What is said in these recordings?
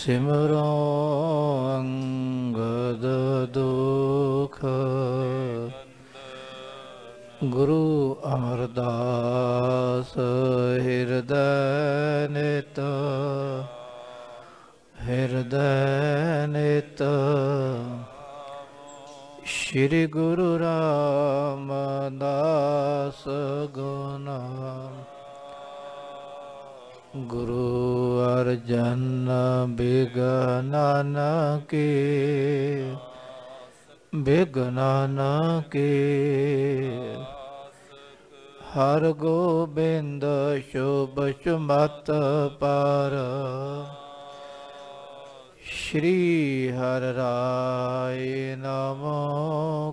ਸਿਮਰੋ ਅੰਗਦ ਦੁਖ ਗੁਰੂ ਅਮਰਦਾਸ ਹਿਰਦੈ ਨਿਤ ਹਿਰਦੈ ਨਿਤ ਸ਼੍ਰੀ ਗੁਰੂ ਰਾਮਦਾਸ ਗੁਨਾਮ ਗੁਰੂ ਅਰਜਨ ਬਿਗਨਨ ਕੇ ਬਿਗਨਨ ਕੇ ਹਰ ਗੋਬਿੰਦ ਸ਼ੋਭ ਸੁਮਤ ਪਰ ਸ਼੍ਰੀ ਹਰ ਰਾਏ ਨਮੋ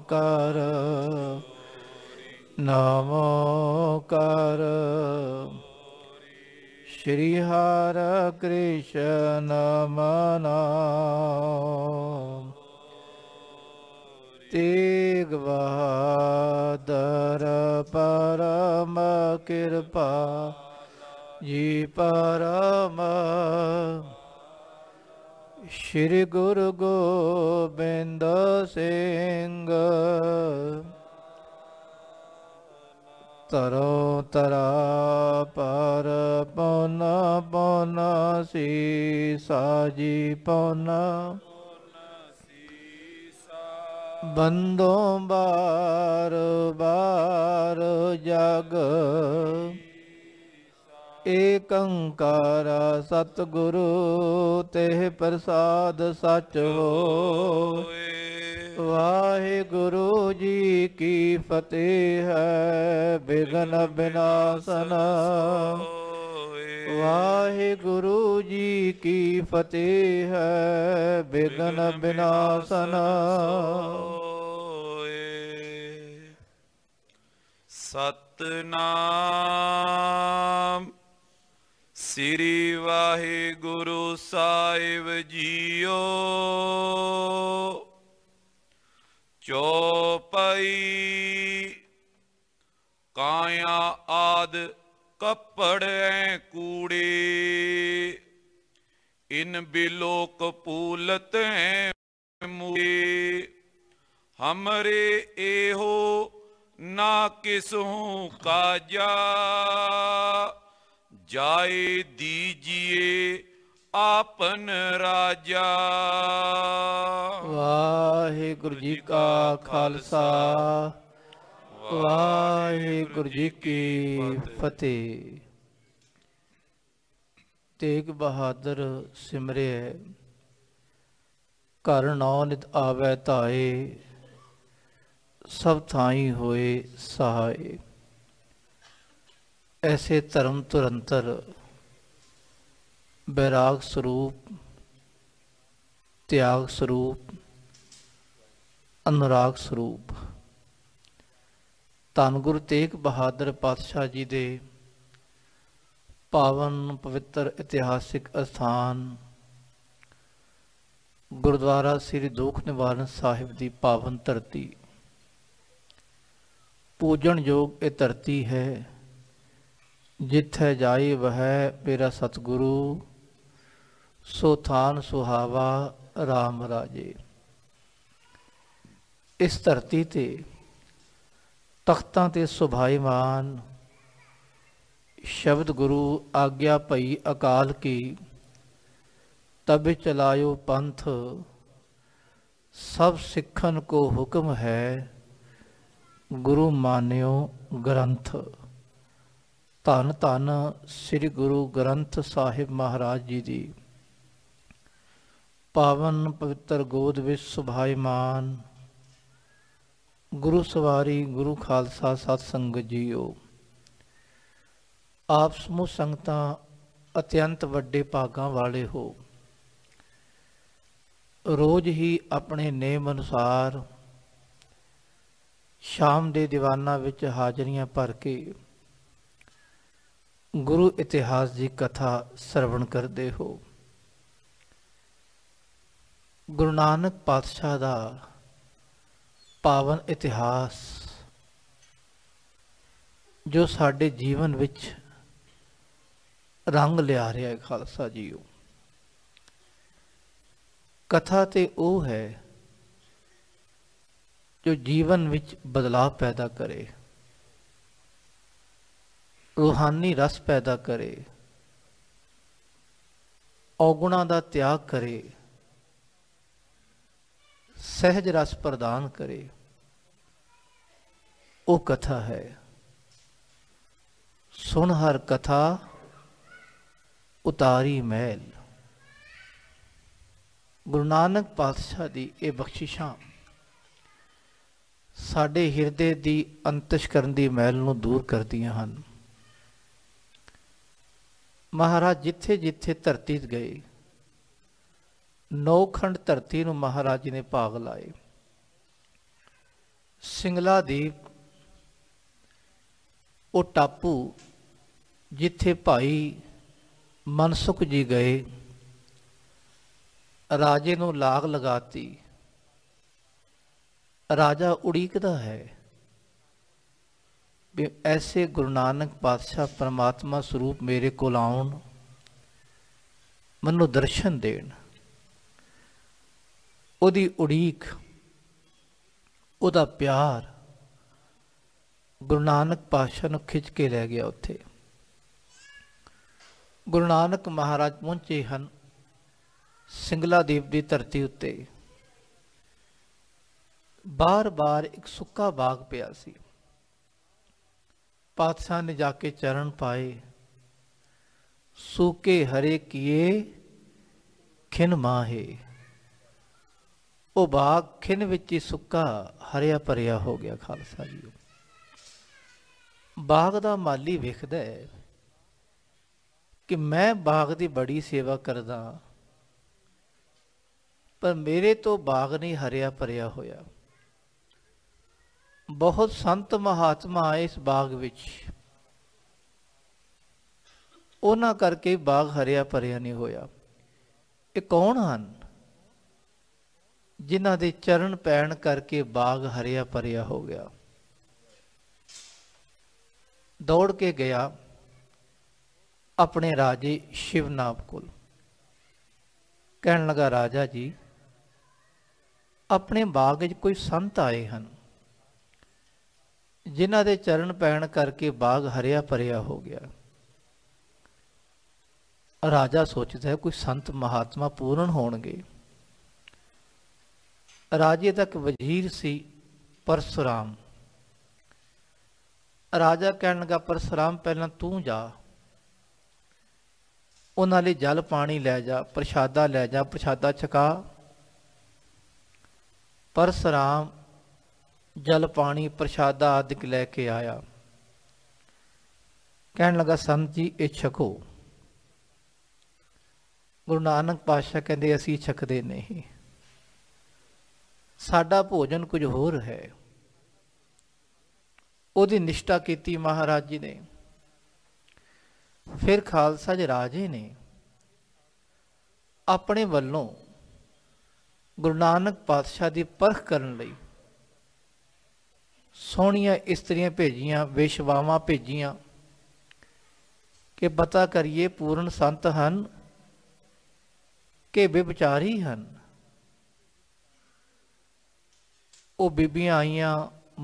ਕਰ ਨਮੋ ਕਰ ਸ਼੍ਰੀ ਹਰਿ ਕ੍ਰਿਸ਼ਨ ਮਨਾਮ ਤੇਗ ਬਹਾਦਰ ਪਰਮ ਕਿਰਪਾ ਜੀ ਪਰਮ ਸ਼੍ਰੀ ਗੁਰੂ ਗੋਬਿੰਦ ਸਿੰਘ ਤਰੋ ਤਰਾ ਪਰ ਪਉਨਾ ਪਉਨਾ ਸੀ ਸਾਜੀ ਪਉਨਾ ਬੰਦੋਂ ਬਾਰ ਬਾਰ ਜਗ ਏਕੰਕਾਰ ਸਤਗੁਰੂ ਤੇ ਪ੍ਰਸਾਦ ਸਚ ਹੋਏ ਵਾਹਿਗੁਰੂ ਜੀ ਕੀ ਫਤਿਹ ਹੈ ਬਿਗਨ ਬਿਨਾਸਨ ਵਾਹਿਗੁਰੂ ਜੀ ਕੀ ਫਤਿਹ ਹੈ ਬਿਗਨ ਬਿਨਾਸਨ ਸਤਨਾਮ ਸ੍ਰੀ ਵਾਹਿਗੁਰੂ ਸਾਹਿਬ ਜੀਓ चौपाई काया आदि कपड़ कूड़े इन बिलोक कपूलत हैं मुड़े हमरे एहो ना का काजा जाए दीजिए ਆਪਨ ਰਾਜਾ ਵਾਹਿਗੁਰੂ ਜੀ ਕਾ ਖਾਲਸਾ ਵਾਹਿਗੁਰੂ ਜੀ ਕੀ ਫਤਿਹ ਤੇਗ ਬਹਾਦਰ ਸਿਮਰਿਐ ਘਰ ਨੌ ਨਿਤ ਆਵੈ ਧਾਏ ਸਭ ਥਾਈ ਹੋਏ ਸਹਾਏ ਐਸੇ ਧਰਮ ਤੁਰੰਤਰ ਬੈਰਾਗ ਸਰੂਪ ਤਿਆਗ ਸਰੂਪ ਅਨੁਰਾਗ ਸਰੂਪ ਧੰਨ ਗੁਰ ਤੇਗ ਬਹਾਦਰ ਪਾਤਸ਼ਾਹ ਜੀ ਦੇ ਪਾਵਨ ਪਵਿੱਤਰ ਇਤਿਹਾਸਿਕ ਅਸਥਾਨ ਗੁਰਦੁਆਰਾ ਸ੍ਰੀ ਦੁਖ ਨਿਵਾਰਨ ਸਾਹਿਬ ਦੀ ਪਾਵਨ ਧਰਤੀ ਪੂਜਣ ਯੋਗ ਇਹ ਧਰਤੀ ਹੈ ਜਿੱਥੇ ਜਾਏ ਵਹੈ ਮੇਰਾ ਸਤਿਗੁਰੂ ਸੋ ਥਾਨ ਸੁਹਾਵਾ RAM ਰਾਜੇ ਇਸ ਧਰਤੀ ਤੇ ਤਖਤਾਂ ਤੇ ਸੁਭਾਈਮਾਨ ਸ਼ਬਦ ਗੁਰੂ ਆਗਿਆ ਭਈ ਅਕਾਲ ਕੀ ਤਬ ਚਲਾਇਓ ਪੰਥ ਸਭ ਸਿੱਖਨ ਕੋ ਹੁਕਮ ਹੈ ਗੁਰੂ ਮਾਨਿਓ ਗ੍ਰੰਥ ਧੰਨ ਧੰਨ ਸ੍ਰੀ ਗੁਰੂ ਗ੍ਰੰਥ ਸਾਹਿਬ ਮਹਾਰਾਜ ਜੀ ਦੀ ਪਾਵਨ ਪਵਿੱਤਰ ਗੋਦ ਵਿੱਚ ਸੁਭਾਇਮਾਨ ਗੁਰੂ ਸਵਾਰੀ ਗੁਰੂ ਖਾਲਸਾ ਸਤ ਸੰਗਤ ਜੀਓ ਆਪ ਸਮੂਹ ਸੰਗਤਾਂ ਅਤਿਅੰਤ ਵੱਡੇ ਭਾਗਾਂ ਵਾਲੇ ਹੋ ਰੋਜ਼ ਹੀ ਆਪਣੇ ਨੇਮ ਅਨੁਸਾਰ ਸ਼ਾਮ ਦੇ ਦੀਵਾਨਾਂ ਵਿੱਚ ਹਾਜ਼ਰੀਆਂ ਭਰ ਕੇ ਗੁਰੂ ਇਤਿਹਾਸ ਦੀ ਕਥਾ ਸਰਵਣ ਕਰਦੇ ਹੋ ਗੁਰੂ ਨਾਨਕ ਪਾਤਸ਼ਾਹ ਦਾ ਪਾਵਨ ਇਤਿਹਾਸ ਜੋ ਸਾਡੇ ਜੀਵਨ ਵਿੱਚ ਰੰਗ ਲਿਆ ਰਿਹਾ ਹੈ ਖਾਲਸਾ ਜੀਓ ਕਥਾ ਤੇ ਉਹ ਹੈ ਜੋ ਜੀਵਨ ਵਿੱਚ ਬਦਲਾਅ ਪੈਦਾ ਕਰੇ ਰੂਹਾਨੀ ਰਸ ਪੈਦਾ ਕਰੇ ਔਗੁਣਾ ਦਾ ਤਿਆਗ ਕਰੇ ਸਹਿਜ ਰਸ ਪ੍ਰਦਾਨ ਕਰੇ ਉਹ ਕਥਾ ਹੈ ਸੁਣ ਹਰ ਕਥਾ ਉਤਾਰੀ ਮਹਿਲ ਗੁਰੂ ਨਾਨਕ ਪਾਤਸ਼ਾਹ ਦੀ ਇਹ ਬਖਸ਼ਿਸ਼ਾਂ ਸਾਡੇ ਹਿਰਦੇ ਦੀ ਅੰਤਿਸ਼ ਕਰਨ ਦੀ ਮਹਿਲ ਨੂੰ ਦੂਰ ਕਰਦੀਆਂ ਹਨ ਮਹਾਰਾਜ ਜਿੱਥੇ ਜਿੱਥੇ ਧਰਤੀ 'ਤੇ ਗਏ ਨੌਖੰਡ ਧਰਤੀ ਨੂੰ ਮਹਾਰਾਜ ਜੀ ਨੇ ਭਾਗ ਲਾਏ ਸਿੰਗਲਾ ਦੀਪ ਉਹ ਟਾਪੂ ਜਿੱਥੇ ਭਾਈ ਮਨਸੁਖ ਜੀ ਗਏ ਰਾਜੇ ਨੂੰ ਲਾਗ ਲਗਾਤੀ ਰਾਜਾ ਉੜੀਕਦਾ ਹੈ ਵੀ ਐਸੇ ਗੁਰੂ ਨਾਨਕ ਪਾਤਸ਼ਾਹ ਪਰਮਾਤਮਾ ਸਰੂਪ ਮੇਰੇ ਕੋਲ ਆਉਣ ਨੂੰ ਦਰਸ਼ਨ ਦੇਣ ਉਹਦੀ ਉਡੀਕ ਉਹਦਾ ਪਿਆਰ ਗੁਰੂ ਨਾਨਕ ਪਾਸ਼ਾ ਨੂੰ ਖਿੱਚ ਕੇ ਲੈ ਗਿਆ ਉੱਥੇ ਗੁਰੂ ਨਾਨਕ ਮਹਾਰਾਜ ਪਹੁੰਚੇ ਹਨ ਸਿੰਗਲਾ ਦੀਪ ਦੀ ਧਰਤੀ ਉੱਤੇ ਬਾਰ-ਬਾਰ ਇੱਕ ਸੁੱਕਾ ਬਾਗ ਪਿਆ ਸੀ ਪਾਤਸ਼ਾਹ ਨੇ ਜਾ ਕੇ ਚਰਨ ਪਾਏ ਸੂਕੇ ਹਰੇ ਕੀਏ ਖਿਨ ਮਾਹੇ ਉਹ ਬਾਗ ਖਿੰਨ ਵਿੱਚ ਹੀ ਸੁੱਕਾ ਹਰਿਆ ਭਰਿਆ ਹੋ ਗਿਆ ਖਾਲਸਾ ਜੀ ਬਾਗ ਦਾ ਮਾਲੀ ਵੇਖਦਾ ਹੈ ਕਿ ਮੈਂ ਬਾਗ ਦੀ ਬੜੀ ਸੇਵਾ ਕਰਦਾ ਪਰ ਮੇਰੇ ਤੋਂ ਬਾਗ ਨਹੀਂ ਹਰਿਆ ਭਰਿਆ ਹੋਇਆ ਬਹੁਤ ਸੰਤ ਮਹਾਤਮਾ ਆਏ ਇਸ ਬਾਗ ਵਿੱਚ ਉਹਨਾਂ ਕਰਕੇ ਬਾਗ ਹਰਿਆ ਭਰਿਆ ਨਹੀਂ ਹੋਇਆ ਇਹ ਕੌਣ ਹਨ ਜਿਨ੍ਹਾਂ ਦੇ ਚਰਨ ਪੈਣ ਕਰਕੇ ਬਾਗ ਹਰਿਆ ਭਰਿਆ ਹੋ ਗਿਆ ਦੌੜ ਕੇ ਗਿਆ ਆਪਣੇ ਰਾਜੇ ਸ਼ਿਵਨਾਬ ਕੋਲ ਕਹਿਣ ਲਗਾ ਰਾਜਾ ਜੀ ਆਪਣੇ ਬਾਗ 'ਚ ਕੋਈ ਸੰਤ ਆਏ ਹਨ ਜਿਨ੍ਹਾਂ ਦੇ ਚਰਨ ਪੈਣ ਕਰਕੇ ਬਾਗ ਹਰਿਆ ਭਰਿਆ ਹੋ ਗਿਆ ਰਾਜਾ ਸੋਚਦਾ ਹੈ ਕੋਈ ਸੰਤ ਮਹਾਤਮਾ ਪੂਰਨ ਹੋਣਗੇ ਰਾਜੇ ਦਾ ਇੱਕ ਵਜ਼ੀਰ ਸੀ ਪਰਸੁਰਾਮ ਰਾਜਾ ਕਹਿਣ ਲਗਾ ਪਰਸੁਰਾਮ ਪਹਿਲਾਂ ਤੂੰ ਜਾ ਉਹਨਾਂ ਲਈ ਜਲ ਪਾਣੀ ਲੈ ਜਾ ਪ੍ਰਸ਼ਾਦਾ ਲੈ ਜਾ ਪ੍ਰਸ਼ਾਦਾ ਛਕਾ ਪਰਸਰਾਮ ਜਲ ਪਾਣੀ ਪ੍ਰਸ਼ਾਦਾ ਆਦਿਕ ਲੈ ਕੇ ਆਇਆ ਕਹਿਣ ਲਗਾ ਸੰਤ ਜੀ ਇਹ ਛਕੋ ਗੁਰੂ ਨਾਨਕ ਪਾਤਸ਼ਾਹ ਕਹਿੰਦੇ ਅਸੀਂ ਛਕਦੇ ਨਹੀਂ ਸਾਡਾ ਭੋਜਨ ਕੁਝ ਹੋਰ ਹੈ ਉਹਦੀ ਨਿਸ਼ਟਾ ਕੀਤੀ ਮਹਾਰਾਜ ਜੀ ਨੇ ਫਿਰ ਖਾਲਸਾ ਜੀ ਰਾਜੇ ਨੇ ਆਪਣੇ ਵੱਲੋਂ ਗੁਰੂ ਨਾਨਕ ਪਾਤਸ਼ਾਹ ਦੀ ਪਰਖ ਕਰਨ ਲਈ ਸੋਹਣੀਆਂ ਇਸਤਰੀਆਂ ਭੇਜੀਆਂ ਵਿਸ਼ਵਾਵਾਂ ਭੇਜੀਆਂ ਕਿ ਪਤਾ ਕਰੀਏ ਪੂਰਨ ਸੰਤ ਹਨ ਕਿ ਵਿਵਚਾਰੀ ਹਨ ਉਹ ਬੀਬੀਆਂ ਆਈਆਂ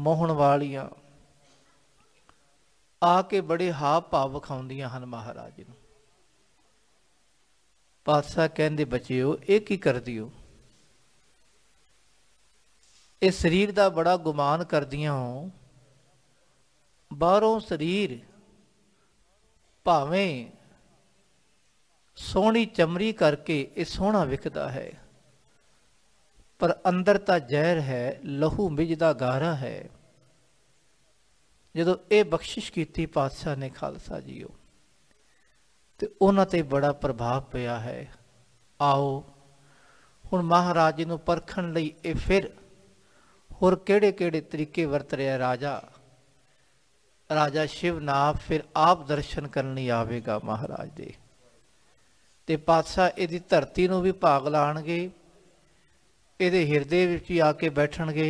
ਮੋਹਣ ਵਾਲੀਆਂ ਆ ਕੇ ਬੜੇ ਹਾਵ ਭਾਵ ਵਿਖਾਉਂਦੀਆਂ ਹਨ ਮਹਾਰਾਜ ਨੂੰ ਪਾਤਸ਼ਾਹ ਕਹਿੰਦੇ ਬੱਚਿਓ ਇਹ ਕੀ ਕਰਦੀ ਹੋ ਇਹ ਸਰੀਰ ਦਾ ਬੜਾ ਗੁਮਾਨ ਕਰਦੀਆਂ ਹੋ ਬਾਹਰੋਂ ਸਰੀਰ ਭਾਵੇਂ ਸੋਹਣੀ ਚਮੜੀ ਕਰਕੇ ਇਹ ਸੋਹਣਾ ਵਿਖਦਾ ਹੈ ਪਰ ਅੰਦਰ ਤਾਂ ਜ਼ਹਿਰ ਹੈ ਲਹੂ ਮਿਜ ਦਾ ਗਾਰਾ ਹੈ ਜਦੋਂ ਇਹ ਬਖਸ਼ਿਸ਼ ਕੀਤੀ ਪਾਤਸ਼ਾਹ ਨੇ ਖਾਲਸਾ ਜੀਓ ਤੇ ਉਹਨਾਂ ਤੇ ਬੜਾ ਪ੍ਰਭਾਵ ਪਿਆ ਹੈ ਆਓ ਹੁਣ ਮਹਾਰਾਜ ਜੀ ਨੂੰ ਪਰਖਣ ਲਈ ਇਹ ਫਿਰ ਹੋਰ ਕਿਹੜੇ-ਕਿਹੜੇ ਤਰੀਕੇ ਵਰਤ ਰਿਹਾ ਰਾਜਾ ਰਾਜਾ ਸ਼ਿਵਨਾਥ ਫਿਰ ਆਪ ਦਰਸ਼ਨ ਕਰਨ ਲਈ ਆਵੇਗਾ ਮਹਾਰਾਜ ਦੇ ਤੇ ਪਾਤਸ਼ਾਹ ਇਹਦੀ ਧਰਤੀ ਨੂੰ ਵੀ ਭਾਗ ਲਾਣਗੇ ਇਹਦੇ ਹਿਰਦੇ ਵਿੱਚ ਹੀ ਆ ਕੇ ਬੈਠਣਗੇ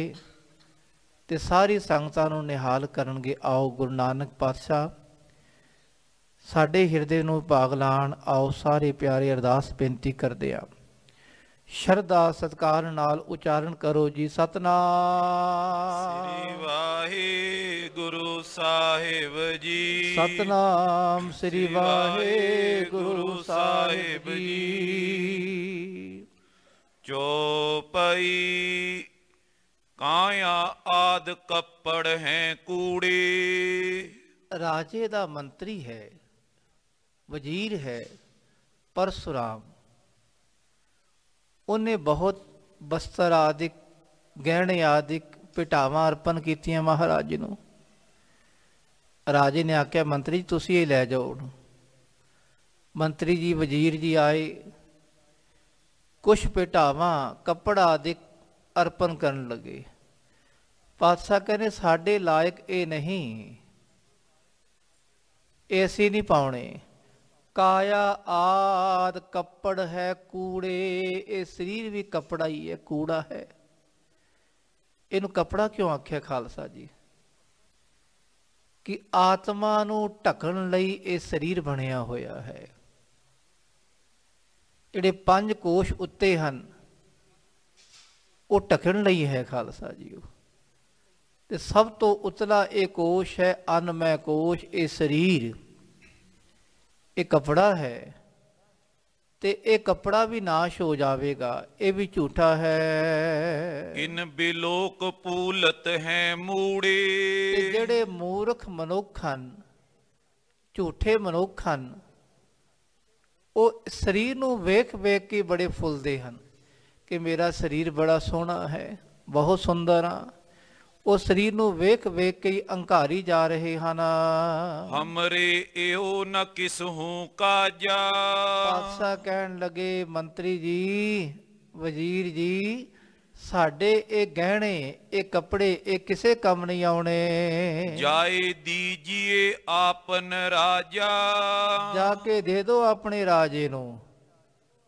ਤੇ ਸਾਰੀ ਸੰਗਤਾਂ ਨੂੰ ਨਿਹਾਲ ਕਰਨਗੇ ਆਓ ਗੁਰੂ ਨਾਨਕ ਪਾਤਸ਼ਾਹ ਸਾਡੇ ਹਿਰਦੇ ਨੂੰ ਭਾਗ ਲਾਣ ਆਓ ਸਾਰੇ ਪਿਆਰੇ ਅਰਦਾਸ ਬੇਨਤੀ ਕਰਦੇ ਆ ਸ਼ਰਧਾ ਸਤਕਾਰ ਨਾਲ ਉਚਾਰਨ ਕਰੋ ਜੀ ਸਤਨਾਮ ਸ੍ਰੀ ਵਾਹਿਗੁਰੂ ਸਾਹਿਬ ਜੀ ਸਤਨਾਮ ਸ੍ਰੀ ਵਾਹਿਗੁਰੂ ਸਾਹਿਬ ਜੀ ਜੋ ਪਈ ਕਾਇਆ ਆਦ ਕੱਪੜ ਹੈ ਕੂੜੇ ਰਾਜੇ ਦਾ ਮੰਤਰੀ ਹੈ ਵਜ਼ੀਰ ਹੈ ਪਰਸ਼ੁਰਾਮ ਉਹਨੇ ਬਹੁਤ ਬਸਤਰ ਆਦਿਕ ਗਹਿਣੇ ਆਦਿਕ ਪਟਾਵਾਂ ਅਰਪਣ ਕੀਤੀਆਂ ਮਹਾਰਾਜ ਨੂੰ ਰਾਜੇ ਨੇ ਆਖਿਆ ਮੰਤਰੀ ਤੁਸੀਂ ਇਹ ਲੈ ਜਾਓ ਮੰਤਰੀ ਜੀ ਵਜ਼ੀਰ ਜੀ ਆਏ ਕੁਛ ਪਟਾਵਾਂ ਕੱਪੜਾ ਦੇ ਅਰਪਣ ਕਰਨ ਲੱਗੇ ਪਾਤਸ਼ਾਹ ਕਹਿੰਦੇ ਸਾਡੇ ਲਾਇਕ ਇਹ ਨਹੀਂ ਐਸੀ ਨਹੀਂ ਪਾਉਣੇ ਕਾਇਆ ਆਦ ਕੱਪੜ ਹੈ ਕੂੜੇ ਇਹ ਸਰੀਰ ਵੀ ਕੱਪੜਾ ਹੀ ਹੈ ਕੂੜਾ ਹੈ ਇਹਨੂੰ ਕੱਪੜਾ ਕਿਉਂ ਆਖਿਆ ਖਾਲਸਾ ਜੀ ਕਿ ਆਤਮਾ ਨੂੰ ਢਕਣ ਲਈ ਇਹ ਸਰੀਰ ਬਣਿਆ ਹੋਇਆ ਹੈ ਜਿਹੜੇ ਪੰਜ ਕੋਸ਼ ਉੱਤੇ ਹਨ ਉਹ ਟਕਣ ਲਈ ਹੈ ਖਾਲਸਾ ਜੀ ਤੇ ਸਭ ਤੋਂ ਉਤਲਾ ਇਹ ਕੋਸ਼ ਹੈ ਅਨਮੈ ਕੋਸ਼ ਇਹ ਸਰੀਰ ਇਹ ਕਪੜਾ ਹੈ ਤੇ ਇਹ ਕਪੜਾ ਵੀ ਨਾਸ਼ ਹੋ ਜਾਵੇਗਾ ਇਹ ਵੀ ਝੂਠਾ ਹੈ ਇਨ ਬਿਲੋਕ ਪੂਲਤ ਹੈ ਮੂੜੇ ਤੇ ਜਿਹੜੇ ਮੂਰਖ ਮਨੁੱਖ ਹਨ ਝੂਠੇ ਮਨੁੱਖ ਹਨ ਉਹ ਸਰੀਰ ਨੂੰ ਵੇਖ-ਵੇਖ ਕੇ ਬੜੇ ਫੁੱਲਦੇ ਹਨ ਕਿ ਮੇਰਾ ਸਰੀਰ ਬੜਾ ਸੋਹਣਾ ਹੈ ਬਹੁਤ ਸੁੰਦਰ ਆ ਉਹ ਸਰੀਰ ਨੂੰ ਵੇਖ ਵੇਖ ਕੇ ਅੰਕਾਰੀ ਜਾ ਰਹੇ ਹਨ ਹਮਰੇ ਇਹੋ ਨ ਕਿਸ ਹੂੰ ਕਾਜਾ ਪਾਤਸ਼ਾਹ ਕਹਿਣ ਲੱਗੇ ਮੰਤਰੀ ਜੀ ਵਜ਼ੀਰ ਜੀ ਸਾਡੇ ਇਹ ਗਹਿਣੇ ਇਹ ਕੱਪੜੇ ਇਹ ਕਿਸੇ ਕੰਮ ਨਹੀਂ ਆਉਣੇ ਜਾਏ ਦੀਜੀਏ ਆਪਨ ਰਾਜਾ ਜਾ ਕੇ ਦੇ ਦਿਓ ਆਪਣੇ ਰਾਜੇ ਨੂੰ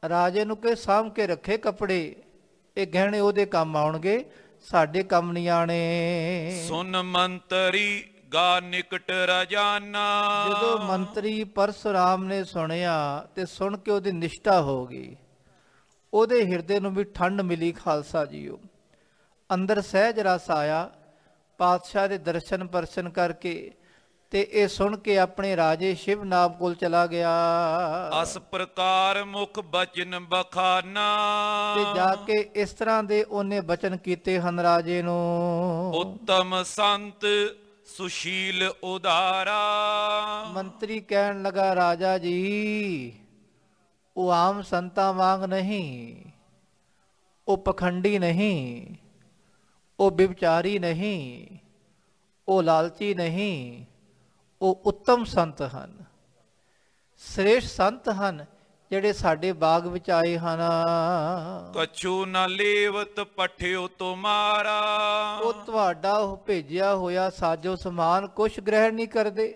ਰਾਜੇ ਨੂੰ ਕੇ ਸਾਮ ਕੇ ਰੱਖੇ ਕੱਪੜੇ ਇਹ ਗਹਿਣੇ ਉਹਦੇ ਕੰਮ ਆਉਣਗੇ ਸਾਡੇ ਕੰਮ ਨਹੀਂ ਆਣੇ ਸੁਨ ਮੰਤਰੀ ਗਾ ਨਿਕਟ ਰਜਾਨਾ ਜਦੋਂ ਮੰਤਰੀ ਪਰਸ਼ਰਾਮ ਨੇ ਸੁਣਿਆ ਤੇ ਸੁਣ ਕੇ ਉਹਦੀ ਨਿਸ਼ਟਾ ਹੋ ਗਈ ਉਹਦੇ ਹਿਰਦੇ ਨੂੰ ਵੀ ਠੰਡ ਮਿਲੀ ਖਾਲਸਾ ਜੀਓ ਅੰਦਰ ਸਹਿਜ ਰਸ ਆਇਆ ਪਾਤਸ਼ਾਹ ਦੇ ਦਰਸ਼ਨ ਪਰਸ਼ਨ ਕਰਕੇ ਤੇ ਇਹ ਸੁਣ ਕੇ ਆਪਣੇ ਰਾਜੇ ਸ਼ਿਵਨਾਬ ਕੋਲ ਚਲਾ ਗਿਆ ਅਸ ਪ੍ਰਕਾਰ ਮੁਖ ਬਚਨ ਬਖਾਨਾ ਤੇ ਜਾ ਕੇ ਇਸ ਤਰ੍ਹਾਂ ਦੇ ਉਹਨੇ ਬਚਨ ਕੀਤੇ ਹਨ ਰਾਜੇ ਨੂੰ ਉੱਤਮ ਸੰਤ ਸੁਸ਼ੀਲ ਉਦਾਰਾ ਮੰਤਰੀ ਕਹਿਣ ਲਗਾ ਰਾਜਾ ਜੀ ਉਹ ਆਮ ਸੰਤਾਂ ਵਾਂਗ ਨਹੀਂ ਉਹ ਪਖੰਡੀ ਨਹੀਂ ਉਹ ਵਿਵਚਾਰੀ ਨਹੀਂ ਉਹ ਲਾਲਚੀ ਨਹੀਂ ਉਹ ਉੱਤਮ ਸੰਤ ਹਨ ਸ੍ਰੇਸ਼ਟ ਸੰਤ ਹਨ ਜਿਹੜੇ ਸਾਡੇ ਬਾਗ ਵਿੱਚ ਆਏ ਹਨ ਕਛੂ ਨਾ ਲੇਵਤ ਪਠਿਓ ਤੁਮਾਰਾ ਉਹ ਤੁਹਾਡਾ ਉਹ ਭੇਜਿਆ ਹੋਇਆ ਸਾਜੋ ਸਮਾਨ ਕੁਛ ਗ੍ਰਹਿਣ ਨਹੀਂ ਕਰਦੇ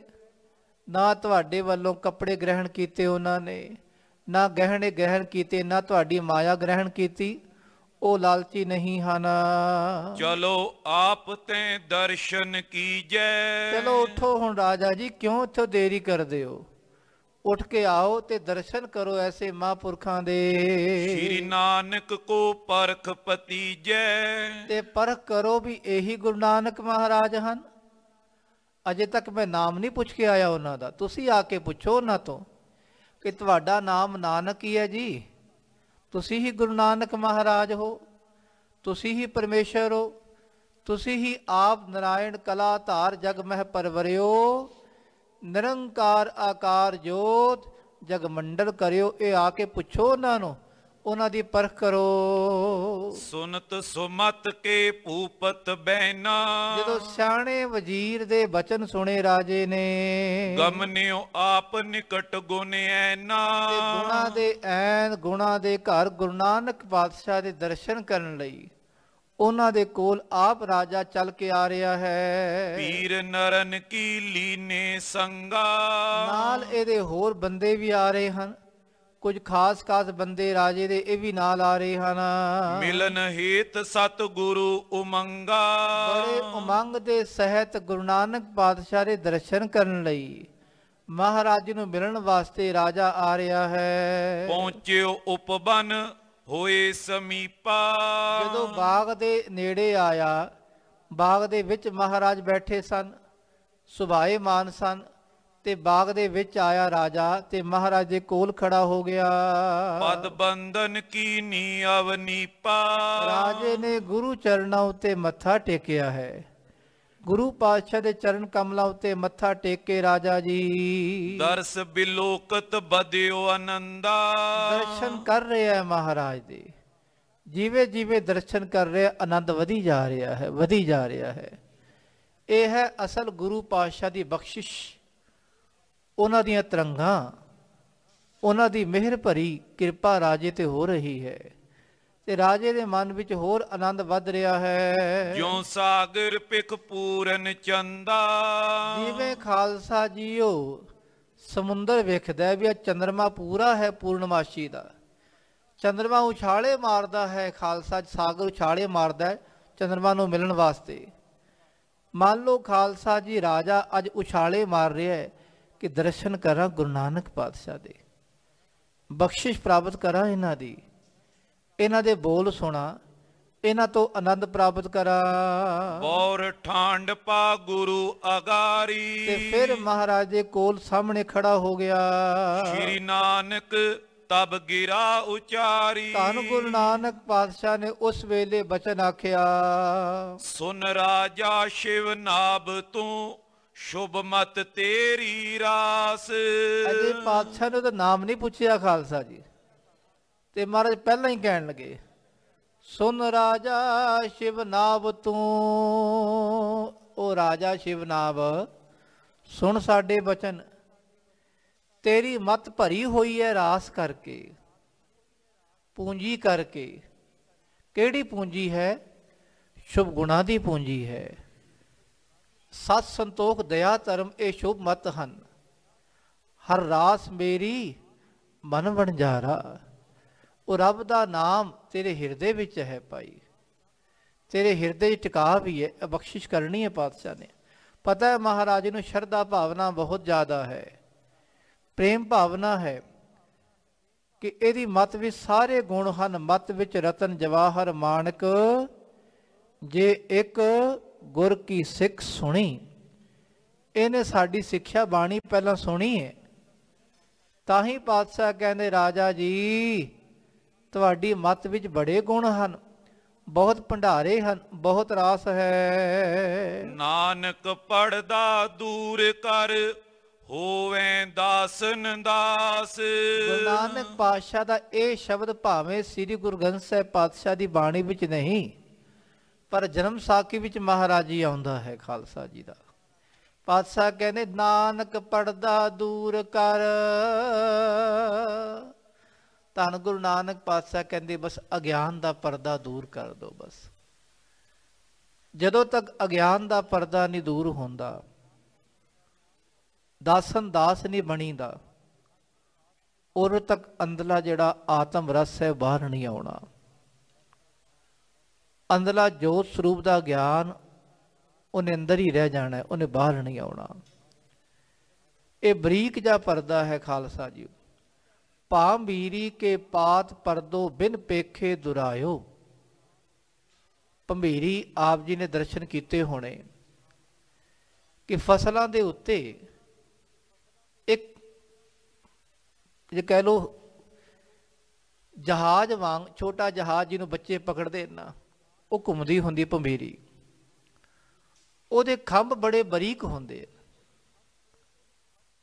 ਨਾ ਤੁਹਾਡੇ ਵੱਲੋਂ ਕੱਪੜੇ ਗ੍ਰਹਿਣ ਕੀਤੇ ਉਹਨਾਂ ਨੇ ਨਾ ਗਹਿਣੇ ਗਹਿਣ ਕੀਤੇ ਨਾ ਤੁਹਾਡੀ ਮਾਇਆ ਗ੍ਰਹਿਣ ਕੀਤੀ ਉਹ ਲਾਲਚੀ ਨਹੀਂ ਹਨ ਚਲੋ ਆਪ ਤੇ ਦਰਸ਼ਨ ਕੀਜੈ ਚਲੋ ਉਠੋ ਹੁਣ ਰਾਜਾ ਜੀ ਕਿਉਂ ਇੱਥੋਂ ਦੇਰੀ ਕਰਦੇ ਹੋ ਉੱਠ ਕੇ ਆਓ ਤੇ ਦਰਸ਼ਨ ਕਰੋ ਐਸੇ ਮਹਾਂਪੁਰਖਾਂ ਦੇ ਸ੍ਰੀ ਨਾਨਕ ਕੋ ਪਰਖ ਪਤੀਜੈ ਤੇ ਪਰਖ ਕਰੋ ਵੀ ਇਹੀ ਗੁਰੂ ਨਾਨਕ ਮਹਾਰਾਜ ਹਨ ਅਜੇ ਤੱਕ ਮੈਂ ਨਾਮ ਨਹੀਂ ਪੁੱਛ ਕੇ ਆਇਆ ਉਹਨਾਂ ਦਾ ਤੁਸੀਂ ਆ ਕੇ ਪੁੱਛੋ ਉਹਨਾਂ ਤੋਂ ਕਿ ਤੁਹਾਡਾ ਨਾਮ ਨਾਨਕ ਹੀ ਹੈ ਜੀ ਤੁਸੀਂ ਹੀ ਗੁਰੂ ਨਾਨਕ ਮਹਾਰਾਜ ਹੋ ਤੁਸੀਂ ਹੀ ਪਰਮੇਸ਼ਰ ਹੋ ਤੁਸੀਂ ਹੀ ਆਪ ਨਰਾਇਣ ਕਲਾ ਧਾਰ ਜਗ ਮਹਿ ਪਰਵਰਿਓ ਨਿਰੰਕਾਰ ਆਕਾਰ ਜੋਤ ਜਗ ਮੰਡਲ ਕਰਿਓ ਇਹ ਆ ਕੇ ਪੁੱਛੋ ਉਹਨਾਂ ਨੂੰ ਉਹਨਾਂ ਦੀ ਪਰਖ ਕਰੋ ਸੁਨਤ ਸੁਮਤ ਕੇ ਭੂਪਤ ਬੈਨਾ ਜਦੋਂ ਸਿਆਣੇ ਵਜ਼ੀਰ ਦੇ ਬਚਨ ਸੁਣੇ ਰਾਜੇ ਨੇ ਗਮਨਿਓ ਆਪ ਨਿਕਟ ਗੁਣ ਐਨਾ ਤੇ ਗੁਣਾ ਦੇ ਐਨ ਗੁਣਾ ਦੇ ਘਰ ਗੁਰੂ ਨਾਨਕ ਪਾਤਸ਼ਾਹ ਦੇ ਦਰਸ਼ਨ ਕਰਨ ਲਈ ਉਹਨਾਂ ਦੇ ਕੋਲ ਆਪ ਰਾਜਾ ਚੱਲ ਕੇ ਆ ਰਿਹਾ ਹੈ ਪੀਰ ਨਰਨ ਕੀ ਲੀਨੇ ਸੰਗਾ ਨਾਲ ਇਹਦੇ ਹੋਰ ਬੰਦੇ ਵੀ ਆ ਰਹੇ ਹਨ ਕੁਝ ਖਾਸ ਖਾਸ ਬੰਦੇ ਰਾਜੇ ਦੇ ਇਹ ਵੀ ਨਾਲ ਆ ਰਹੇ ਹਨ ਮਿਲਨ ਹੇਤ ਸਤ ਗੁਰੂ ਉਮੰਗਾ ਬੜੇ ਉਮੰਗ ਦੇ ਸਹਿਤ ਗੁਰੂ ਨਾਨਕ ਪਾਤਸ਼ਾਹ ਦੇ ਦਰਸ਼ਨ ਕਰਨ ਲਈ ਮਹਾਰਾਜ ਨੂੰ ਮਿਲਣ ਵਾਸਤੇ ਰਾਜਾ ਆ ਰਿਹਾ ਹੈ ਪਹੁੰਚਿਓ ਉਪਬਨ ਹੋਏ ਸਮੀਪਾ ਜਦੋਂ ਬਾਗ ਦੇ ਨੇੜੇ ਆਇਆ ਬਾਗ ਦੇ ਵਿੱਚ ਮਹਾਰਾਜ ਬੈਠੇ ਸਨ ਸੁਭਾਏ ਮਾਨ ਸਨ ਤੇ ਬਾਗ ਦੇ ਵਿੱਚ ਆਇਆ ਰਾਜਾ ਤੇ ਮਹਾਰਾਜ ਦੇ ਕੋਲ ਖੜਾ ਹੋ ਗਿਆ ਪਦ ਬੰਧਨ ਕੀ ਨੀ ਅਵਨੀ ਪਾ ਰਾਜੇ ਨੇ ਗੁਰੂ ਚਰਨਾਂ ਉਤੇ ਮੱਥਾ ਟੇਕਿਆ ਹੈ ਗੁਰੂ ਪਾਤਸ਼ਾਹ ਦੇ ਚਰਨ ਕਮਲਾਂ ਉਤੇ ਮੱਥਾ ਟੇਕ ਕੇ ਰਾਜਾ ਜੀ ਦਰਸ ਬਿਲੋਕਤ ਬਦਿਓ ਆਨੰਦਾ ਦਰਸ਼ਨ ਕਰ ਰਿਹਾ ਹੈ ਮਹਾਰਾਜ ਦੇ ਜਿਵੇਂ ਜਿਵੇਂ ਦਰਸ਼ਨ ਕਰ ਰਿਹਾ ਆਨੰਦ ਵਧੀ ਜਾ ਰਿਹਾ ਹੈ ਵਧੀ ਜਾ ਰਿਹਾ ਹੈ ਇਹ ਹੈ ਅਸਲ ਗੁਰੂ ਪਾਤਸ਼ਾਹ ਦੀ ਬਖਸ਼ਿਸ਼ ਉਹਨਾਂ ਦੀਆਂ ਤਰੰਗਾਂ ਉਹਨਾਂ ਦੀ ਮਿਹਰ ਭਰੀ ਕਿਰਪਾ ਰਾਜੇ ਤੇ ਹੋ ਰਹੀ ਹੈ ਤੇ ਰਾਜੇ ਦੇ ਮਨ ਵਿੱਚ ਹੋਰ ਆਨੰਦ ਵੱਧ ਰਿਹਾ ਹੈ ਜਿਉ ਸਾਗਰ ਪਿਖ ਪੂਰਨ ਚੰਦਾ ਜਿਵੇਂ ਖਾਲਸਾ ਜੀਓ ਸਮੁੰਦਰ ਵੇਖਦਾ ਵੀ ਆ ਚੰਦਰਮਾ ਪੂਰਾ ਹੈ ਪੂਰਨਮਾਸ਼ੀ ਦਾ ਚੰਦਰਮਾ ਉਛਾਲੇ ਮਾਰਦਾ ਹੈ ਖਾਲਸਾ ਸਾਗਰ ਉਛਾਲੇ ਮਾਰਦਾ ਹੈ ਨੂੰ ਮਿਲਣ ਵਾਸਤੇ ਮੰਨ ਲਓ ਖਾਲਸਾ ਜੀ ਰਾਜਾ ਅੱਜ ਉਛਾਲੇ ਮਾਰ ਰਿਹਾ ਹੈ ਕਿ ਦਰਸ਼ਨ ਕਰਾਂ ਗੁਰੂ ਨਾਨਕ ਪਾਤਸ਼ਾਹ ਦੇ ਬਖਸ਼ਿਸ਼ ਪ੍ਰਾਪਤ ਕਰਾਂ ਇਹਨਾਂ ਦੀ ਇਹਨਾਂ ਦੇ ਬੋਲ ਸੁਣਾ ਇਹਨਾਂ ਤੋਂ ਆਨੰਦ ਪ੍ਰਾਪਤ ਕਰਾ ਬੌਰ ਠਾਂਡ ਪਾ ਗੁਰੂ ਅਗਾਰੀ ਤੇ ਫਿਰ ਮਹਾਰਾਜ ਦੇ ਕੋਲ ਸਾਹਮਣੇ ਖੜਾ ਹੋ ਗਿਆ ਸ਼੍ਰੀ ਨਾਨਕ ਤਬ ਗਿਰਾ ਉਚਾਰੀ ਧੰਨ ਗੁਰੂ ਨਾਨਕ ਪਾਤਸ਼ਾਹ ਨੇ ਉਸ ਵੇਲੇ ਬਚਨ ਆਖਿਆ ਸੁਨ ਰਾਜਾ ਸ਼ਿਵ ਨਾਬ ਤੂੰ ਸ਼ੁਭ ਮਤ ਤੇਰੀ ਰਾਸ ਅਜੇ ਪਾਤਸ਼ਾਹ ਨੇ ਤਾਂ ਨਾਮ ਨਹੀਂ ਪੁੱਛਿਆ ਖਾਲਸਾ ਜੀ ਤੇ ਮਹਾਰਾਜ ਪਹਿਲਾਂ ਹੀ ਕਹਿਣ ਲੱਗੇ ਸੁਨ ਰਾਜਾ ਸ਼ਿਵ ਨਾਵ ਤੂੰ ਉਹ ਰਾਜਾ ਸ਼ਿਵ ਨਾਵ ਸੁਣ ਸਾਡੇ ਬਚਨ ਤੇਰੀ ਮਤ ਭਰੀ ਹੋਈ ਹੈ ਰਾਸ ਕਰਕੇ ਪੂੰਜੀ ਕਰਕੇ ਕਿਹੜੀ ਪੂੰਜੀ ਹੈ ਸ਼ੁਭ ਗੁਣਾ ਦੀ ਪੂੰਜੀ ਹੈ ਸਤ ਸੰਤੋਖ ਦਇਆ ਧਰਮ ਇਹ ਸ਼ੁਭ ਮਤ ਹਨ ਹਰ ਰਾਸ ਮੇਰੀ ਮਨ ਵਣਜਾਰਾ ਉਹ ਰੱਬ ਦਾ ਨਾਮ ਤੇਰੇ ਹਿਰਦੇ ਵਿੱਚ ਹੈ ਭਾਈ ਤੇਰੇ ਹਿਰਦੇ 'ਚ ਟਿਕਾ ਵੀ ਹੈ ਬਖਸ਼ਿਸ਼ ਕਰਨੀ ਹੈ ਪਾਤਸ਼ਾਹ ਨੇ ਪਤਾ ਹੈ ਮਹਾਰਾਜ ਨੂੰ ਸ਼ਰਧਾ ਭਾਵਨਾ ਬਹੁਤ ਜ਼ਿਆਦਾ ਹੈ ਪ੍ਰੇਮ ਭਾਵਨਾ ਹੈ ਕਿ ਇਹਦੀ ਮਤ ਵਿੱਚ ਸਾਰੇ ਗੁਣ ਹਨ ਮਤ ਵਿੱਚ ਰਤਨ ਜਵਾਹਰ ਮਾਨਕ ਜੇ ਇੱਕ ਗੁਰ ਕੀ ਸਿੱਖ ਸੁਣੀ ਇਹਨੇ ਸਾਡੀ ਸਿੱਖਿਆ ਬਾਣੀ ਪਹਿਲਾਂ ਸੁਣੀ ਹੈ ਤਾਂ ਹੀ ਪਾਤਸ਼ਾਹ ਕਹਿੰਦੇ ਰਾਜਾ ਜੀ ਤੁਹਾਡੀ ਮਤ ਵਿੱਚ ਬੜੇ ਗੁਣ ਹਨ ਬਹੁਤ ਭੰਡਾਰੇ ਹਨ ਬਹੁਤ ਰਾਸ ਹੈ ਨਾਨਕ ਪੜਦਾ ਦੂਰ ਕਰ ਹੋਵੇਂ ਦਾਸਨ ਦਾਸ ਗੁਰਨਾਨਕ ਪਾਤਸ਼ਾਹ ਦਾ ਇਹ ਸ਼ਬਦ ਭਾਵੇਂ ਸ੍ਰੀ ਗੁਰੂ ਗ੍ਰੰਥ ਸਾਹਿਬ ਪਾਤਸ਼ਾਹ ਦੀ ਬਾਣੀ ਵਿੱਚ ਨਹੀਂ ਪਰ ਜਨਮ ਸਾਖੀ ਵਿੱਚ ਮਹਾਰਾਜੀ ਆਉਂਦਾ ਹੈ ਖਾਲਸਾ ਜੀ ਦਾ ਪਾਤਸ਼ਾਹ ਕਹਿੰਦੇ ਨਾਨਕ ਪਰਦਾ ਦੂਰ ਕਰ ਤਨ ਗੁਰੂ ਨਾਨਕ ਪਾਤਸ਼ਾਹ ਕਹਿੰਦੇ ਬਸ ਅਗਿਆਨ ਦਾ ਪਰਦਾ ਦੂਰ ਕਰ ਦੋ ਬਸ ਜਦੋਂ ਤੱਕ ਅਗਿਆਨ ਦਾ ਪਰਦਾ ਨਹੀਂ ਦੂਰ ਹੁੰਦਾ ਦਾਸਨ ਦਾਸ ਨਹੀਂ ਬਣੀਦਾ ਉਦੋਂ ਤੱਕ ਅੰਦਲਾ ਜਿਹੜਾ ਆਤਮ ਰਸ ਹੈ ਬਾਹਰ ਨਹੀਂ ਆਉਣਾ ਅੰਦਰਲਾ ਜੋਤ ਸਰੂਪ ਦਾ ਗਿਆਨ ਉਹਨੇ ਅੰਦਰ ਹੀ ਰਹਿ ਜਾਣਾ ਉਹਨੇ ਬਾਹਰ ਨਹੀਂ ਆਉਣਾ ਇਹ ਬਰੀਕ ਜਿਹਾ ਪਰਦਾ ਹੈ ਖਾਲਸਾ ਜੀ ਵੀਰੀ ਕੇ ਪਾਤ ਪਰਦੋ ਬਿਨ ਪੇਖੇ ਦੁਰਾਇਓ ਭੰਬੀਰੀ ਆਪ ਜੀ ਨੇ ਦਰਸ਼ਨ ਕੀਤੇ ਹੋਣੇ ਕਿ ਫਸਲਾਂ ਦੇ ਉੱਤੇ ਇੱਕ ਜੇ ਕਹਿ ਲੋ ਜਹਾਜ਼ ਵਾਂਗ ਛੋਟਾ ਜਹਾਜ਼ ਜਿਹਨੂੰ ਬੱਚੇ ਪਕੜਦੇ ਨਾ ਉਹ ਘੁੰਮਦੀ ਹੁੰਦੀ ਪੰਬੀਰੀ ਉਹਦੇ ਖੰਭ ਬੜੇ ਬਰੀਕ ਹੁੰਦੇ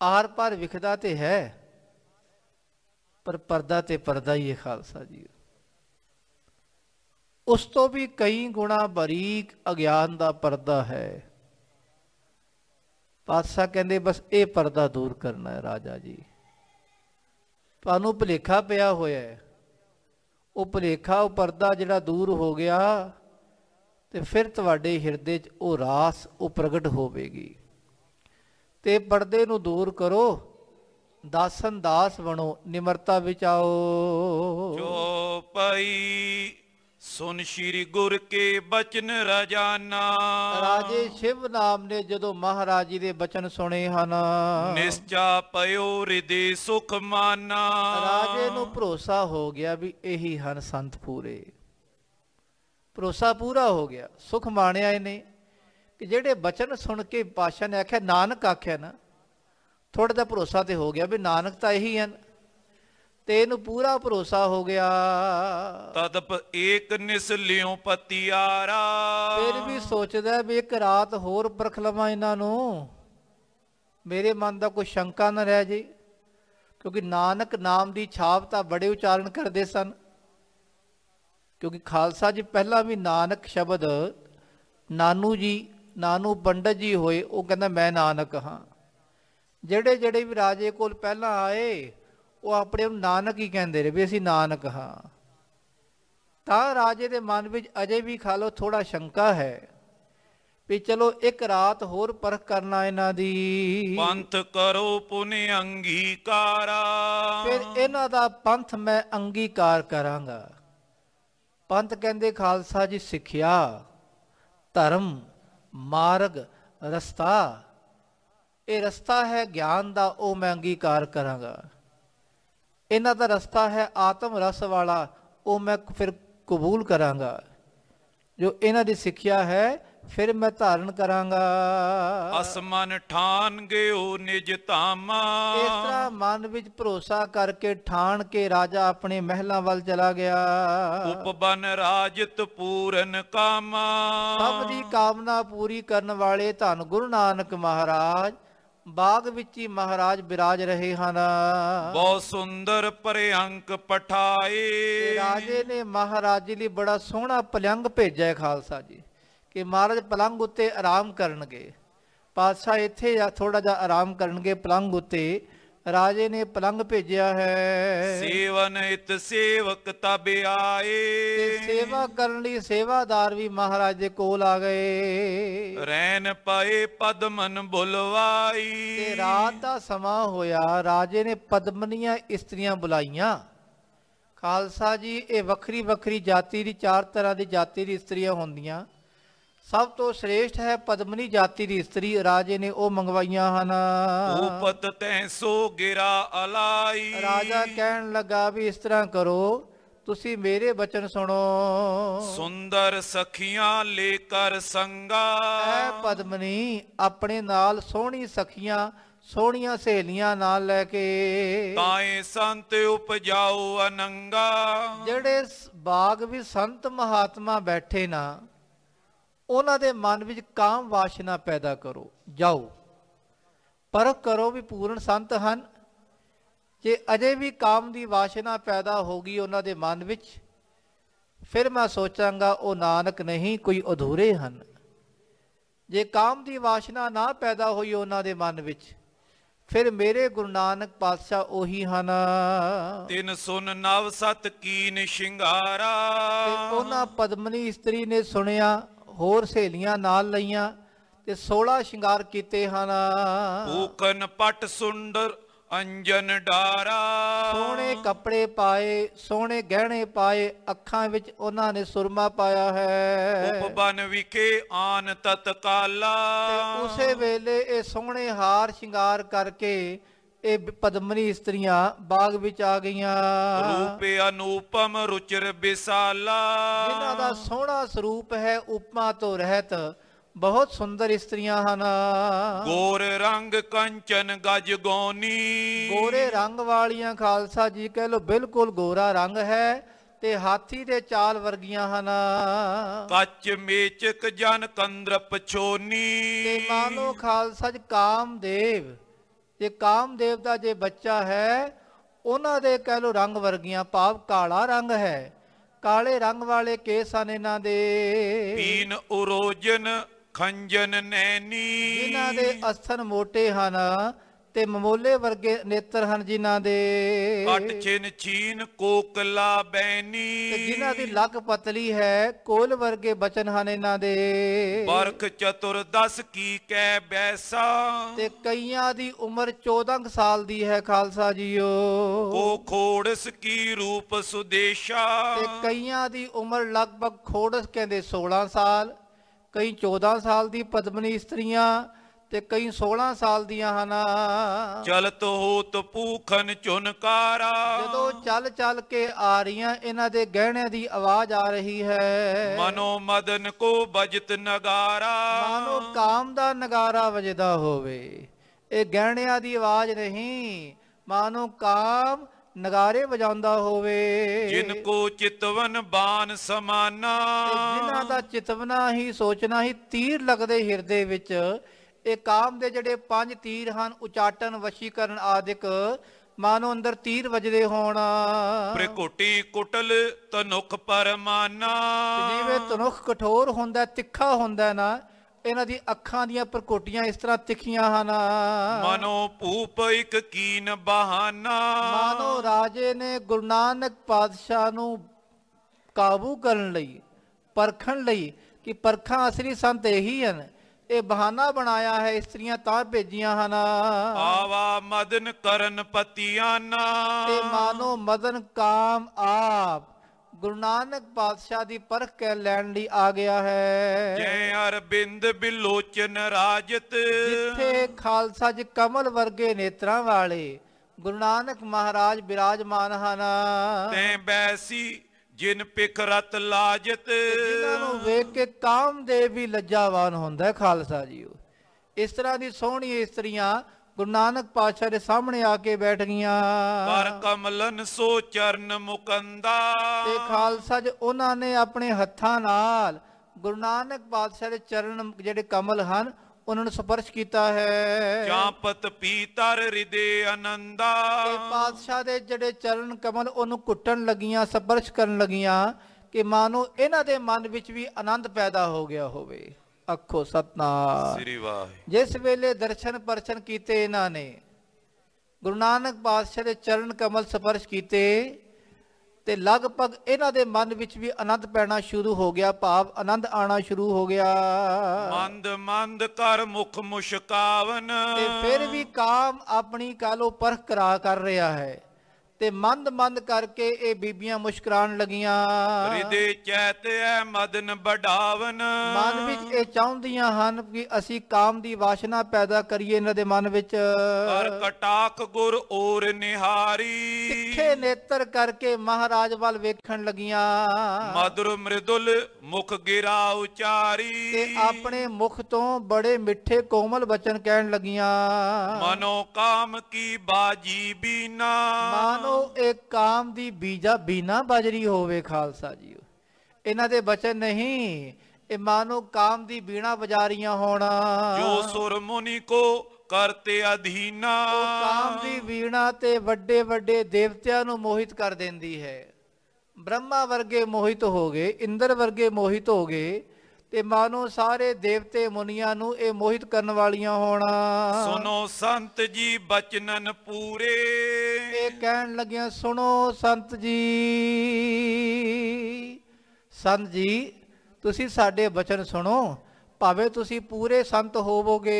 ਆਰ ਪਰ ਵਿਖਦਾ ਤੇ ਹੈ ਪਰ ਪਰਦਾ ਤੇ ਪਰਦਾ ਹੀ ਹੈ ਖਾਲਸਾ ਜੀ ਉਸ ਤੋਂ ਵੀ ਕਈ ਗੁਣਾ ਬਰੀਕ ਅਗਿਆਨ ਦਾ ਪਰਦਾ ਹੈ ਪਾਤਸ਼ਾਹ ਕਹਿੰਦੇ ਬਸ ਇਹ ਪਰਦਾ ਦੂਰ ਕਰਨਾ ਹੈ ਰਾਜਾ ਜੀ ਤੁਹਾਨੂੰ ਭੁਲੇਖਾ ਪਿਆ ਹੋਇਆ ਹੈ ਉਹ ਭੁਲੇਖਾ ਉਹ ਪਰਦਾ ਜਿਹੜਾ ਦੂਰ ਹੋ ਗਿਆ ਤੇ ਫਿਰ ਤੁਹਾਡੇ ਹਿਰਦੇ 'ਚ ਉਹ ਰਾਸ ਉਹ ਪ੍ਰਗਟ ਹੋਵੇਗੀ ਤੇ ਪਰਦੇ ਨੂੰ ਦੂਰ ਕਰੋ ਦਾਸਨ ਦਾਸ ਬਣੋ ਨਿਮਰਤਾ ਵਿੱਚ ਆਓ ਜੋ ਪਈ ਸੁਨ ਸ਼੍ਰੀ ਗੁਰ ਕੇ ਬਚਨ ਰਜਾਨਾ ਰਾਜੇ ਸ਼ਿਵ ਨਾਮ ਨੇ ਜਦੋਂ ਮਹਾਰਾਜ ਜੀ ਦੇ ਬਚਨ ਸੁਣੇ ਹਨ ਨਿਸ਼ਚਾ ਪਇਓ ਰਿਦੀ ਸੁਖ ਮਾਨਾ ਰਾਜੇ ਨੂੰ ਭਰੋਸਾ ਹੋ ਗਿਆ ਵੀ ਇਹੀ ਹਨ ਸੰਤ ਪੂਰੇ ਭਰੋਸਾ ਪੂਰਾ ਹੋ ਗਿਆ ਸੁਖ ਮਾਣਿਆ ਇਹਨੇ ਕਿ ਜਿਹੜੇ ਬਚਨ ਸੁਣ ਕੇ ਪਾਸ਼ਾ ਨੇ ਆਖਿਆ ਨਾਨਕ ਆਖਿਆ ਨਾ ਥੋੜਾ ਜਿਹਾ ਭਰੋਸਾ ਤੇ ਹੋ ਗਿਆ ਵੀ ਨਾਨਕ ਤਾਂ ਇਹੀ ਹਨ ਤੈਨੂੰ ਪੂਰਾ ਭਰੋਸਾ ਹੋ ਗਿਆ ਤਦਪ ਏਕ ਨਿਸ ਲਿਉ ਪਤਿਆਰਾ ਫਿਰ ਵੀ ਸੋਚਦਾ ਵੀ ਇੱਕ ਰਾਤ ਹੋਰ ਪਰਖ ਲਵਾਂ ਇਹਨਾਂ ਨੂੰ ਮੇਰੇ ਮਨ ਦਾ ਕੋਈ ਸ਼ੰਕਾ ਨਾ ਰਹਿ ਜੇ ਕਿਉਂਕਿ ਨਾਨਕ ਨਾਮ ਦੀ ਛਾਪ ਤਾਂ ਬੜੇ ਉਚਾਰਨ ਕਰਦੇ ਸਨ ਕਿਉਂਕਿ ਖਾਲਸਾ ਜੀ ਪਹਿਲਾਂ ਵੀ ਨਾਨਕ ਸ਼ਬਦ ਨਾਨੂ ਜੀ ਨਾਨੂ ਪੰਡਤ ਜੀ ਹੋਏ ਉਹ ਕਹਿੰਦਾ ਮੈਂ ਨਾਨਕ ਹਾਂ ਜਿਹੜੇ ਜਿਹੜੇ ਵੀ ਰਾਜੇ ਕੋਲ ਪਹਿਲਾਂ ਆਏ ਉਹ ਆਪਣੇ ਨੂੰ ਨਾਨਕ ਹੀ ਕਹਿੰਦੇ ਰਹੇ ਵੀ ਅਸੀਂ ਨਾਨਕ ਹਾਂ ਤਾਂ ਰਾਜੇ ਦੇ ਮਨ ਵਿੱਚ ਅਜੇ ਵੀ ਖਾਲੋ ਥੋੜਾ ਸ਼ੰਕਾ ਹੈ ਵੀ ਚਲੋ ਇੱਕ ਰਾਤ ਹੋਰ ਪਰਖ ਕਰਨਾ ਇਹਨਾਂ ਦੀ ਪੰਥ ਕਰੋ ਪੁਨੇ ਅੰਗੀਕਾਰਾ ਫਿਰ ਇਹਨਾਂ ਦਾ ਪੰਥ ਮੈਂ ਅੰਗੀਕਾਰ ਕਰਾਂਗਾ ਪੰਥ ਕਹਿੰਦੇ ਖਾਲਸਾ ਜੀ ਸਿੱਖਿਆ ਧਰਮ ਮਾਰਗ ਰਸਤਾ ਇਹ ਰਸਤਾ ਹੈ ਗਿਆਨ ਦਾ ਉਹ ਮੈਂ ਅੰਗੀਕਾਰ ਕਰਾਂਗਾ ਇਹਨਾਂ ਦਾ ਰਸਤਾ ਹੈ ਆਤਮ ਰਸ ਵਾਲਾ ਉਹ ਮੈਂ ਫਿਰ ਕਬੂਲ ਕਰਾਂਗਾ ਜੋ ਇਹਨਾਂ ਦੀ ਸਿੱਖਿਆ ਹੈ ਫਿਰ ਮੈਂ ਧਾਰਨ ਕਰਾਂਗਾ ਅਸਮਨ ਠਾਨ ਗਿਓ ਨਿਜ ਧਾਮਾ ਇਸ ਤਰ੍ਹਾਂ ਮਨ ਵਿੱਚ ਭਰੋਸਾ ਕਰਕੇ ਠਾਣ ਕੇ ਰਾਜਾ ਆਪਣੇ ਮਹਿਲਾਂ ਵੱਲ ਚਲਾ ਗਿਆ ਉਪਬਨ ਰਾਜਤ ਪੂਰਨ ਕਾਮਾ ਸਭ ਦੀ ਕਾਮਨਾ ਪੂਰੀ ਕਰਨ ਵਾਲੇ ਧੰਨ ਗੁਰੂ ਨਾਨਕ ਮਹਾਰਾਜ ਬਾਗ ਵਿੱਚ ਹੀ ਮਹਾਰਾਜ ਬਿਰਾਜ ਰਹੇ ਹਨ ਬਹੁਤ ਸੁੰਦਰ ਪਰਿਅੰਕ ਪਠਾਏ ਤੇ ਰਾਜੇ ਨੇ ਮਹਾਰਾਜ ਲਈ ਬੜਾ ਸੋਹਣਾ ਪਲੰਗ ਭੇਜਿਆ ਖਾਲਸਾ ਜੀ ਕਿ ਮਹਾਰਾਜ ਪਲੰਗ ਉੱਤੇ ਆਰਾਮ ਕਰਨਗੇ ਪਾਤਸ਼ਾਹ ਇੱਥੇ ਥੋੜਾ ਜਿਹਾ ਆਰਾਮ ਕਰਨਗੇ ਪਲੰਗ ਉੱਤੇ ਰਾਜੇ ਨੇ ਪਲੰਗ ਭੇਜਿਆ ਹੈ ਸੇਵਨ ਇਤ ਸੇਵਕ ਤਬ ਆਏ ਤੇ ਸੇਵਾ ਕਰਨ ਲਈ ਸੇਵਾਦਾਰ ਵੀ ਮਹਾਰਾਜੇ ਕੋਲ ਆ ਗਏ ਰੈਨ ਪਾਏ ਪਦਮਨ ਬੁਲਵਾਈ ਤੇ ਰਾਤ ਦਾ ਸਮਾਂ ਹੋਇਆ ਰਾਜੇ ਨੇ ਪਦਮਨੀਆਂ ਇਸਤਰੀਆਂ ਬੁਲਾਈਆਂ ਖਾਲਸਾ ਜੀ ਇਹ ਵੱਖਰੀ ਵੱਖਰੀ ਜਾਤੀ ਦੀ ਚਾਰ ਤਰ੍ਹਾਂ ਦੀ ਜਾਤੀ ਦੀ ਇਸਤਰੀਆਂ ਹੁੰਦੀਆਂ ਸਭ ਤੋਂ ਸ੍ਰੇਸ਼ਟ ਹੈ ਪਦਮਨੀ ਜਾਤੀ ਦੀ ਇਸਤਰੀ ਰਾਜੇ ਨੇ ਉਹ ਮੰਗਵਾਈਆਂ ਹਨ ਉਪਤ ਤੈ ਸੋ ਗਿਰਾ ਅਲਾਈ ਰਾਜਾ ਕਹਿਣ ਲੱਗਾ ਵੀ ਇਸ ਤਰ੍ਹਾਂ ਕਰੋ ਤੁਸੀਂ ਮੇਰੇ ਬਚਨ ਸੁਣੋ ਸੁੰਦਰ ਸਖੀਆਂ ਲੈ ਕਰ ਸੰਗਾ ਐ ਪਦਮਨੀ ਆਪਣੇ ਨਾਲ ਸੋਹਣੀ ਸਖੀਆਂ ਸੋਹਣੀਆਂ ਸਹੇਲੀਆਂ ਨਾਲ ਲੈ ਕੇ ਤਾਏ ਸੰਤ ਉਪਜਾਓ ਅਨੰਗਾ ਜਿਹੜੇ ਬਾਗ ਵੀ ਸੰਤ ਮਹਾਤਮਾ ਬੈਠੇ ਨਾ ਉਹਨਾਂ ਦੇ ਮਨ ਵਿੱਚ ਕਾਮ ਵਾਸ਼ਨਾ ਪੈਦਾ ਕਰੋ ਜਾਓ ਪਰ ਕਰੋ ਵੀ ਪੂਰਨ ਸੰਤ ਹਨ ਜੇ ਅਜੇ ਵੀ ਕਾਮ ਦੀ ਵਾਸ਼ਨਾ ਪੈਦਾ ਹੋ ਗਈ ਉਹਨਾਂ ਦੇ ਮਨ ਵਿੱਚ ਫਿਰ ਮੈਂ ਸੋਚਾਂਗਾ ਉਹ ਨਾਨਕ ਨਹੀਂ ਕੋਈ ਅਧੂਰੇ ਹਨ ਜੇ ਕਾਮ ਦੀ ਵਾਸ਼ਨਾ ਨਾ ਪੈਦਾ ਹੋਈ ਉਹਨਾਂ ਦੇ ਮਨ ਵਿੱਚ ਫਿਰ ਮੇਰੇ ਗੁਰੂ ਨਾਨਕ ਪਾਤਸ਼ਾਹ ਉਹੀ ਹਨ ਤਿੰਨ ਸੁਨ ਨਵ ਸਤ ਕੀਨ ਸ਼ਿੰਗਾਰਾ ਤੇ ਉਹਨਾਂ ਪਦਮਨੀ ਇਸਤਰੀ ਨੇ ਸੁਣਿਆ ਹੋਰ ਸਹੇਲੀਆਂ ਨਾਲ ਲਈਆਂ ਤੇ 16 ਸ਼ਿੰਗਾਰ ਕੀਤੇ ਹਨ ਊਕਨ ਪਟ ਸੁੰਦਰ ਅੰਜਨ ਡਾਰਾ ਸੋਹਣੇ ਕੱਪੜੇ ਪਾਏ ਸੋਹਣੇ ਗਹਿਣੇ ਪਾਏ ਅੱਖਾਂ ਵਿੱਚ ਉਹਨਾਂ ਨੇ ਸੁਰਮਾ ਪਾਇਆ ਹੈ ਉਪਬਨ ਵਿਕੇ ਆਨ ਤਤਕਾਲਾ ਤੇ ਉਸੇ ਵੇਲੇ ਇਹ ਸੋਹਣੇ ਹਾਰ ਸ਼ਿੰਗਾਰ ਕਰਕੇ ਇਹ ਪਦਮਨੀ ਇਸਤਰੀਆਂ ਬਾਗ ਵਿੱਚ ਆ ਗਈਆਂ ਰੂਪ ਅਨੂਪਮ ਰੁਚਿਰ ਵਿਸਾਲਾ ਜਿਨ੍ਹਾਂ ਦਾ ਸੋਹਣਾ ਸਰੂਪ ਹੈ ਉਪਮਾ ਤੋਂ ਰਹਿਤ ਬਹੁਤ ਸੁੰਦਰ ਇਸਤਰੀਆਂ ਹਨ ਗੋਰ ਰੰਗ ਕੰਚਨ ਗਜ ਗੋਨੀ ਗੋਰੇ ਰੰਗ ਵਾਲੀਆਂ ਖਾਲਸਾ ਜੀ ਕਹਿ ਲੋ ਬਿਲਕੁਲ ਗੋਰਾ ਰੰਗ ਹੈ ਤੇ ਹਾਥੀ ਦੇ ਚਾਲ ਵਰਗੀਆਂ ਹਨ ਕੱਚ ਮੇਚਕ ਜਨ ਕੰਦਰ ਪਛੋਨੀ ਤੇ ਮਾਨੋ ਖਾਲਸਾ ਜੀ ਕਾਮਦੇਵ ਜੇ ਕਾਮਦੇਵ ਦਾ ਜੇ ਬੱਚਾ ਹੈ ਉਹਨਾਂ ਦੇ ਕਹਿ ਲੋ ਰੰਗ ਵਰਗੀਆਂ ਪਾਪ ਕਾਲਾ ਰੰਗ ਹੈ ਕਾਲੇ ਰੰਗ ਵਾਲੇ ਕੇਸ ਹਨ ਇਹਨਾਂ ਦੇ ਪੀਨ ਉਰੋਜਨ ਖੰਜਨ ਨੈਨੀ ਇਹਨਾਂ ਦੇ ਅਸਨ ਮੋਟੇ ਹਨ ਤੇ ਮਮੋਲੇ ਵਰਗੇ ਨੇਤਰ ਹਨ ਜਿਨ੍ਹਾਂ ਦੇ ਅਟ ਚਿਨ ਚੀਨ ਕੋਕਲਾ ਬੈਨੀ ਤੇ ਜਿਨ੍ਹਾਂ ਦੀ ਲੱਗ ਪਤਲੀ ਹੈ ਕੋਲ ਵਰਗੇ ਬਚਨ ਹਨ ਇਹਨਾਂ ਦੇ ਬਰਖ ਚਤੁਰ ਦਸ ਕੀ ਕਹਿ ਬੈਸਾ ਤੇ ਕਈਆਂ ਦੀ ਉਮਰ 14 ਸਾਲ ਦੀ ਹੈ ਖਾਲਸਾ ਜੀਓ ਕੋ ਖੋੜਸ ਕੀ ਰੂਪ ਸੁਦੇਸ਼ਾ ਤੇ ਕਈਆਂ ਦੀ ਉਮਰ ਲਗਭਗ ਖੋੜਸ ਕਹਿੰਦੇ 16 ਸਾਲ ਕਈ 14 ਸਾਲ ਦੀ ਪਦਮਨੀ ਇਸਤਰੀਆਂ ਤੇ ਕਈ 16 ਸਾਲ ਦੀਆਂ ਹਨ ਚਲਤ ਹੋਤ ਪੂਖਨ ਚੁਨਕਾਰਾ ਜਦੋਂ ਚੱਲ ਚੱਲ ਕੇ ਆ ਰਹੀਆਂ ਇਹਨਾਂ ਦੇ ਗਹਿਣਿਆਂ ਦੀ ਆਵਾਜ਼ ਆ ਰਹੀ ਹੈ ਮਨੋ ਮਦਨ ਕੋ ਬਜਤ ਨਗਾਰਾ ਮਾਨੋ ਕਾਮ ਦਾ ਨਗਾਰਾ ਵਜਦਾ ਹੋਵੇ ਇਹ ਗਹਿਣਿਆਂ ਦੀ ਆਵਾਜ਼ ਨਹੀਂ ਮਾਨੋ ਕਾਮ ਨਗਾਰੇ ਵਜਾਉਂਦਾ ਹੋਵੇ ਜਿਨ ਕੋ ਚਿਤਵਨ ਬਾਨ ਸਮਾਨਾ ਜਿਨ੍ਹਾਂ ਦਾ ਚਿਤਵਨਾ ਹੀ ਸੋਚਣਾ ਹੀ ਤੀਰ ਲੱਗਦੇ ਹਿਰਦੇ ਵਿੱਚ ਇਹ ਕਾਮ ਦੇ ਜਿਹੜੇ ਪੰਜ ਤੀਰ ਹਨ ਉਚਾਟਨ ਵਸ਼ੀਕਰਨ ਆਦਿਕ ਮਾਨੋ ਅੰਦਰ ਤੀਰ ਵਜਦੇ ਹੋਣ ਪ੍ਰਕੋਟੀ ਕੁਟਲ ਤਨੁਖ ਪਰਮਾਨਾ ਜਿਵੇਂ ਤਨੁਖ ਕਠੋਰ ਹੁੰਦਾ ਤਿੱਖਾ ਹੁੰਦਾ ਨਾ ਇਹਨਾਂ ਦੀ ਅੱਖਾਂ ਦੀਆਂ ਪ੍ਰਕੋਟੀਆਂ ਇਸ ਤਰ੍ਹਾਂ ਤਿੱਖੀਆਂ ਹਨ ਮਨੋ ਭੂਪ ਇੱਕ ਕੀਨ ਬਹਾਨਾ ਮਾਨੋ ਰਾਜੇ ਨੇ ਗੁਰੂ ਨਾਨਕ ਪਾਤਸ਼ਾਹ ਨੂੰ ਕਾਬੂ ਕਰਨ ਲਈ ਪਰਖਣ ਲਈ ਕਿ ਪਰਖਾਂ ਅਸਲੀ ਸੰਤ ਇਹੀ ਹਨ ਇਹ ਬਹਾਨਾ ਬਣਾਇਆ ਹੈ ਇਸਤਰੀਆਂ ਤਾਂ ਭੇਜੀਆਂ ਹਨ ਆਵਾ ਮਦਨ ਕਰਨ ਪਤੀਆਂ ਨਾ ਤੇ ਮਾਨੋ ਮਦਨ ਕਾਮ ਆਪ ਗੁਰੂ ਨਾਨਕ ਪਾਤਸ਼ਾਹ ਦੀ ਪਰਖ ਕੇ ਲੈਣ ਲਈ ਆ ਗਿਆ ਹੈ ਜੈ ਅਰਬਿੰਦ ਬਿਲੋਚਨ ਰਾਜਤ ਜਿੱਥੇ ਖਾਲਸਾ ਜ ਕਮਲ ਵਰਗੇ ਨੇਤਰਾਂ ਵਾਲੇ ਗੁਰੂ ਨਾਨਕ ਮਹਾਰਾਜ ਬਿਰਾਜਮਾਨ ਹਨ ਤੇ ਬੈਸੀ ਜਿਨ ਪਿਕ ਰਤ ਲਾਜਤ ਜਿਨ੍ਹਾਂ ਨੂੰ ਵੇਖ ਕੇ ਕਾਮਦੇਵ ਵੀ ਲੱਜਾਵਾਨ ਹੁੰਦਾ ਖਾਲਸਾ ਜੀ ਇਸ ਤਰ੍ਹਾਂ ਦੀ ਸੋਹਣੀ ਇਸਤਰੀਆਂ ਗੁਰੂ ਨਾਨਕ ਪਾਤਸ਼ਾਹ ਦੇ ਸਾਹਮਣੇ ਆ ਕੇ ਬੈਠ ਗਈਆਂ ਪਰ ਕਮਲਨ ਸੋ ਚਰਨ ਮੁਕੰਦਾ ਤੇ ਖਾਲਸਾ ਜੀ ਉਹਨਾਂ ਨੇ ਆਪਣੇ ਹੱਥਾਂ ਨਾਲ ਗੁਰੂ ਨਾਨਕ ਪਾਤਸ਼ਾਹ ਦੇ ਚਰਨ ਜਿਹੜੇ ਕਮਲ ਹਨ ਉਹਨਾਂ ਨੂੰ ਸਪਰਸ਼ ਕੀਤਾ ਹੈ ਚਾਪਤ ਪੀਤਰ ਰਿਦੇ ਆਨੰਦਾ ਤੇ ਪਾਤਸ਼ਾਹ ਦੇ ਜਿਹੜੇ ਚਰਨ ਕਮਲ ਉਹਨੂੰ ਕੁੱਟਣ ਲੱਗੀਆਂ ਸਪਰਸ਼ ਕਰਨ ਲੱਗੀਆਂ ਕਿ ਮਾਨੋ ਇਹਨਾਂ ਦੇ ਮਨ ਵਿੱਚ ਵੀ ਆਨੰਦ ਪੈਦਾ ਹੋ ਗਿਆ ਹੋਵੇ ਅੱਖੋ ਸਤਨਾਮ ਸ੍ਰੀ ਵਾਹਿਗੁਰੂ ਜਿਸ ਵੇਲੇ ਦਰਸ਼ਨ ਪਰਚਨ ਕੀਤੇ ਇਹਨਾਂ ਨੇ ਗੁਰੂ ਨਾਨਕ ਪਾਤਸ਼ਾਹ ਦੇ ਚਰਨ ਕਮਲ ਸਪਰਸ਼ ਕੀਤੇ ਤੇ ਲਗਭਗ ਇਹਨਾਂ ਦੇ ਮਨ ਵਿੱਚ ਵੀ ਆਨੰਦ ਪੈਣਾ ਸ਼ੁਰੂ ਹੋ ਗਿਆ ਭਾਵ ਆਨੰਦ ਆਣਾ ਸ਼ੁਰੂ ਹੋ ਗਿਆ ਮੰਦ ਮੰਦ ਕਰ ਮੁਖ ਮੁਸ਼ਕਾਵਨ ਤੇ ਫਿਰ ਵੀ ਕਾਮ ਆਪਣੀ ਕਾਲੋ ਪਰਖ ਕਰਾ ਕਰ ਰਿਹਾ ਹੈ ਤੇ ਮੰਦ-ਮੰਦ ਕਰਕੇ ਇਹ ਬੀਬੀਆਂ ਮੁਸਕਰਾਣ ਰਿਦੇ ਹਿਰਦੇ ਐ ਮਦਨ ਬਡਾਵਨ ਮਨ ਵਿੱਚ ਇਹ ਚਾਹੁੰਦੀਆਂ ਹਨ ਕਿ ਅਸੀਂ ਕਾਮ ਦੀ ਵਾਸ਼ਨਾ ਪੈਦਾ ਕਰੀਏ ਇਹਨਾਂ ਦੇ ਮਨ ਵਿੱਚ ਕਰ ਕਟਾਕ ਗੁਰ ਔਰ ਨਿਹਾਰੀ ਤਿੱਖੇ ਨੇਤਰ ਕਰਕੇ ਮਹਾਰਾਜ ਵੱਲ ਵੇਖਣ ਲਗੀਆਂ ਮధుਰ ਮ੍ਰਿਦੁਲ ਮੁਖ ਗਿਰਾ ਉਚਾਰੀ ਤੇ ਆਪਣੇ ਮੁਖ ਤੋਂ ਬੜੇ ਮਿੱਠੇ ਕੋਮਲ ਬਚਨ ਕਹਿਣ ਲਗੀਆਂ ਮਨੋ ਕਾਮ ਕੀ ਬਾਜੀ ਬੀਨਾ ਮਨ ਮਾਨੋ ਇਹ ਕਾਮ ਦੀ ਬੀਜਾ ਬਿਨਾ ਬਜਰੀ ਹੋਵੇ ਖਾਲਸਾ ਜੀ ਇਹਨਾਂ ਦੇ ਬਚਨ ਨਹੀਂ ਇਹ ਮਾਨੋ ਕਾਮ ਦੀ ਬੀਣਾ ਬਜਾਰੀਆਂ ਹੋਣਾ ਜੋ ਸੁਰ ਮੁਨੀ ਕੋ ਕਰਤੇ ਅਧੀਨਾ ਕਾਮ ਦੀ ਬੀਣਾ ਤੇ ਵੱਡੇ ਵੱਡੇ ਦੇਵਤਿਆਂ ਨੂੰ ਮੋਹਿਤ ਕਰ ਦਿੰਦੀ ਹੈ ਬ੍ਰਹਮਾ ਵਰਗੇ ਮੋਹਿਤ ਹੋ ਗਏ ਇੰਦਰ ਵਰਗੇ ਮੋਹਿਤ ਹੋ ਗਏ ਇਹ ਮਾਨੋ ਸਾਰੇ ਦੇਵਤੇ ਮੁਨੀਆਂ ਨੂੰ ਇਹ ਮੋਹਿਤ ਕਰਨ ਵਾਲੀਆਂ ਹੋਣਾ ਸੁਨੋ ਸੰਤ ਜੀ ਬਚਨਨ ਪੂਰੇ ਇਹ ਕਹਿਣ ਲੱਗਿਆ ਸੁਨੋ ਸੰਤ ਜੀ ਸੰਤ ਜੀ ਤੁਸੀਂ ਸਾਡੇ ਬਚਨ ਸੁਣੋ ਭਾਵੇਂ ਤੁਸੀਂ ਪੂਰੇ ਸੰਤ ਹੋਵੋਗੇ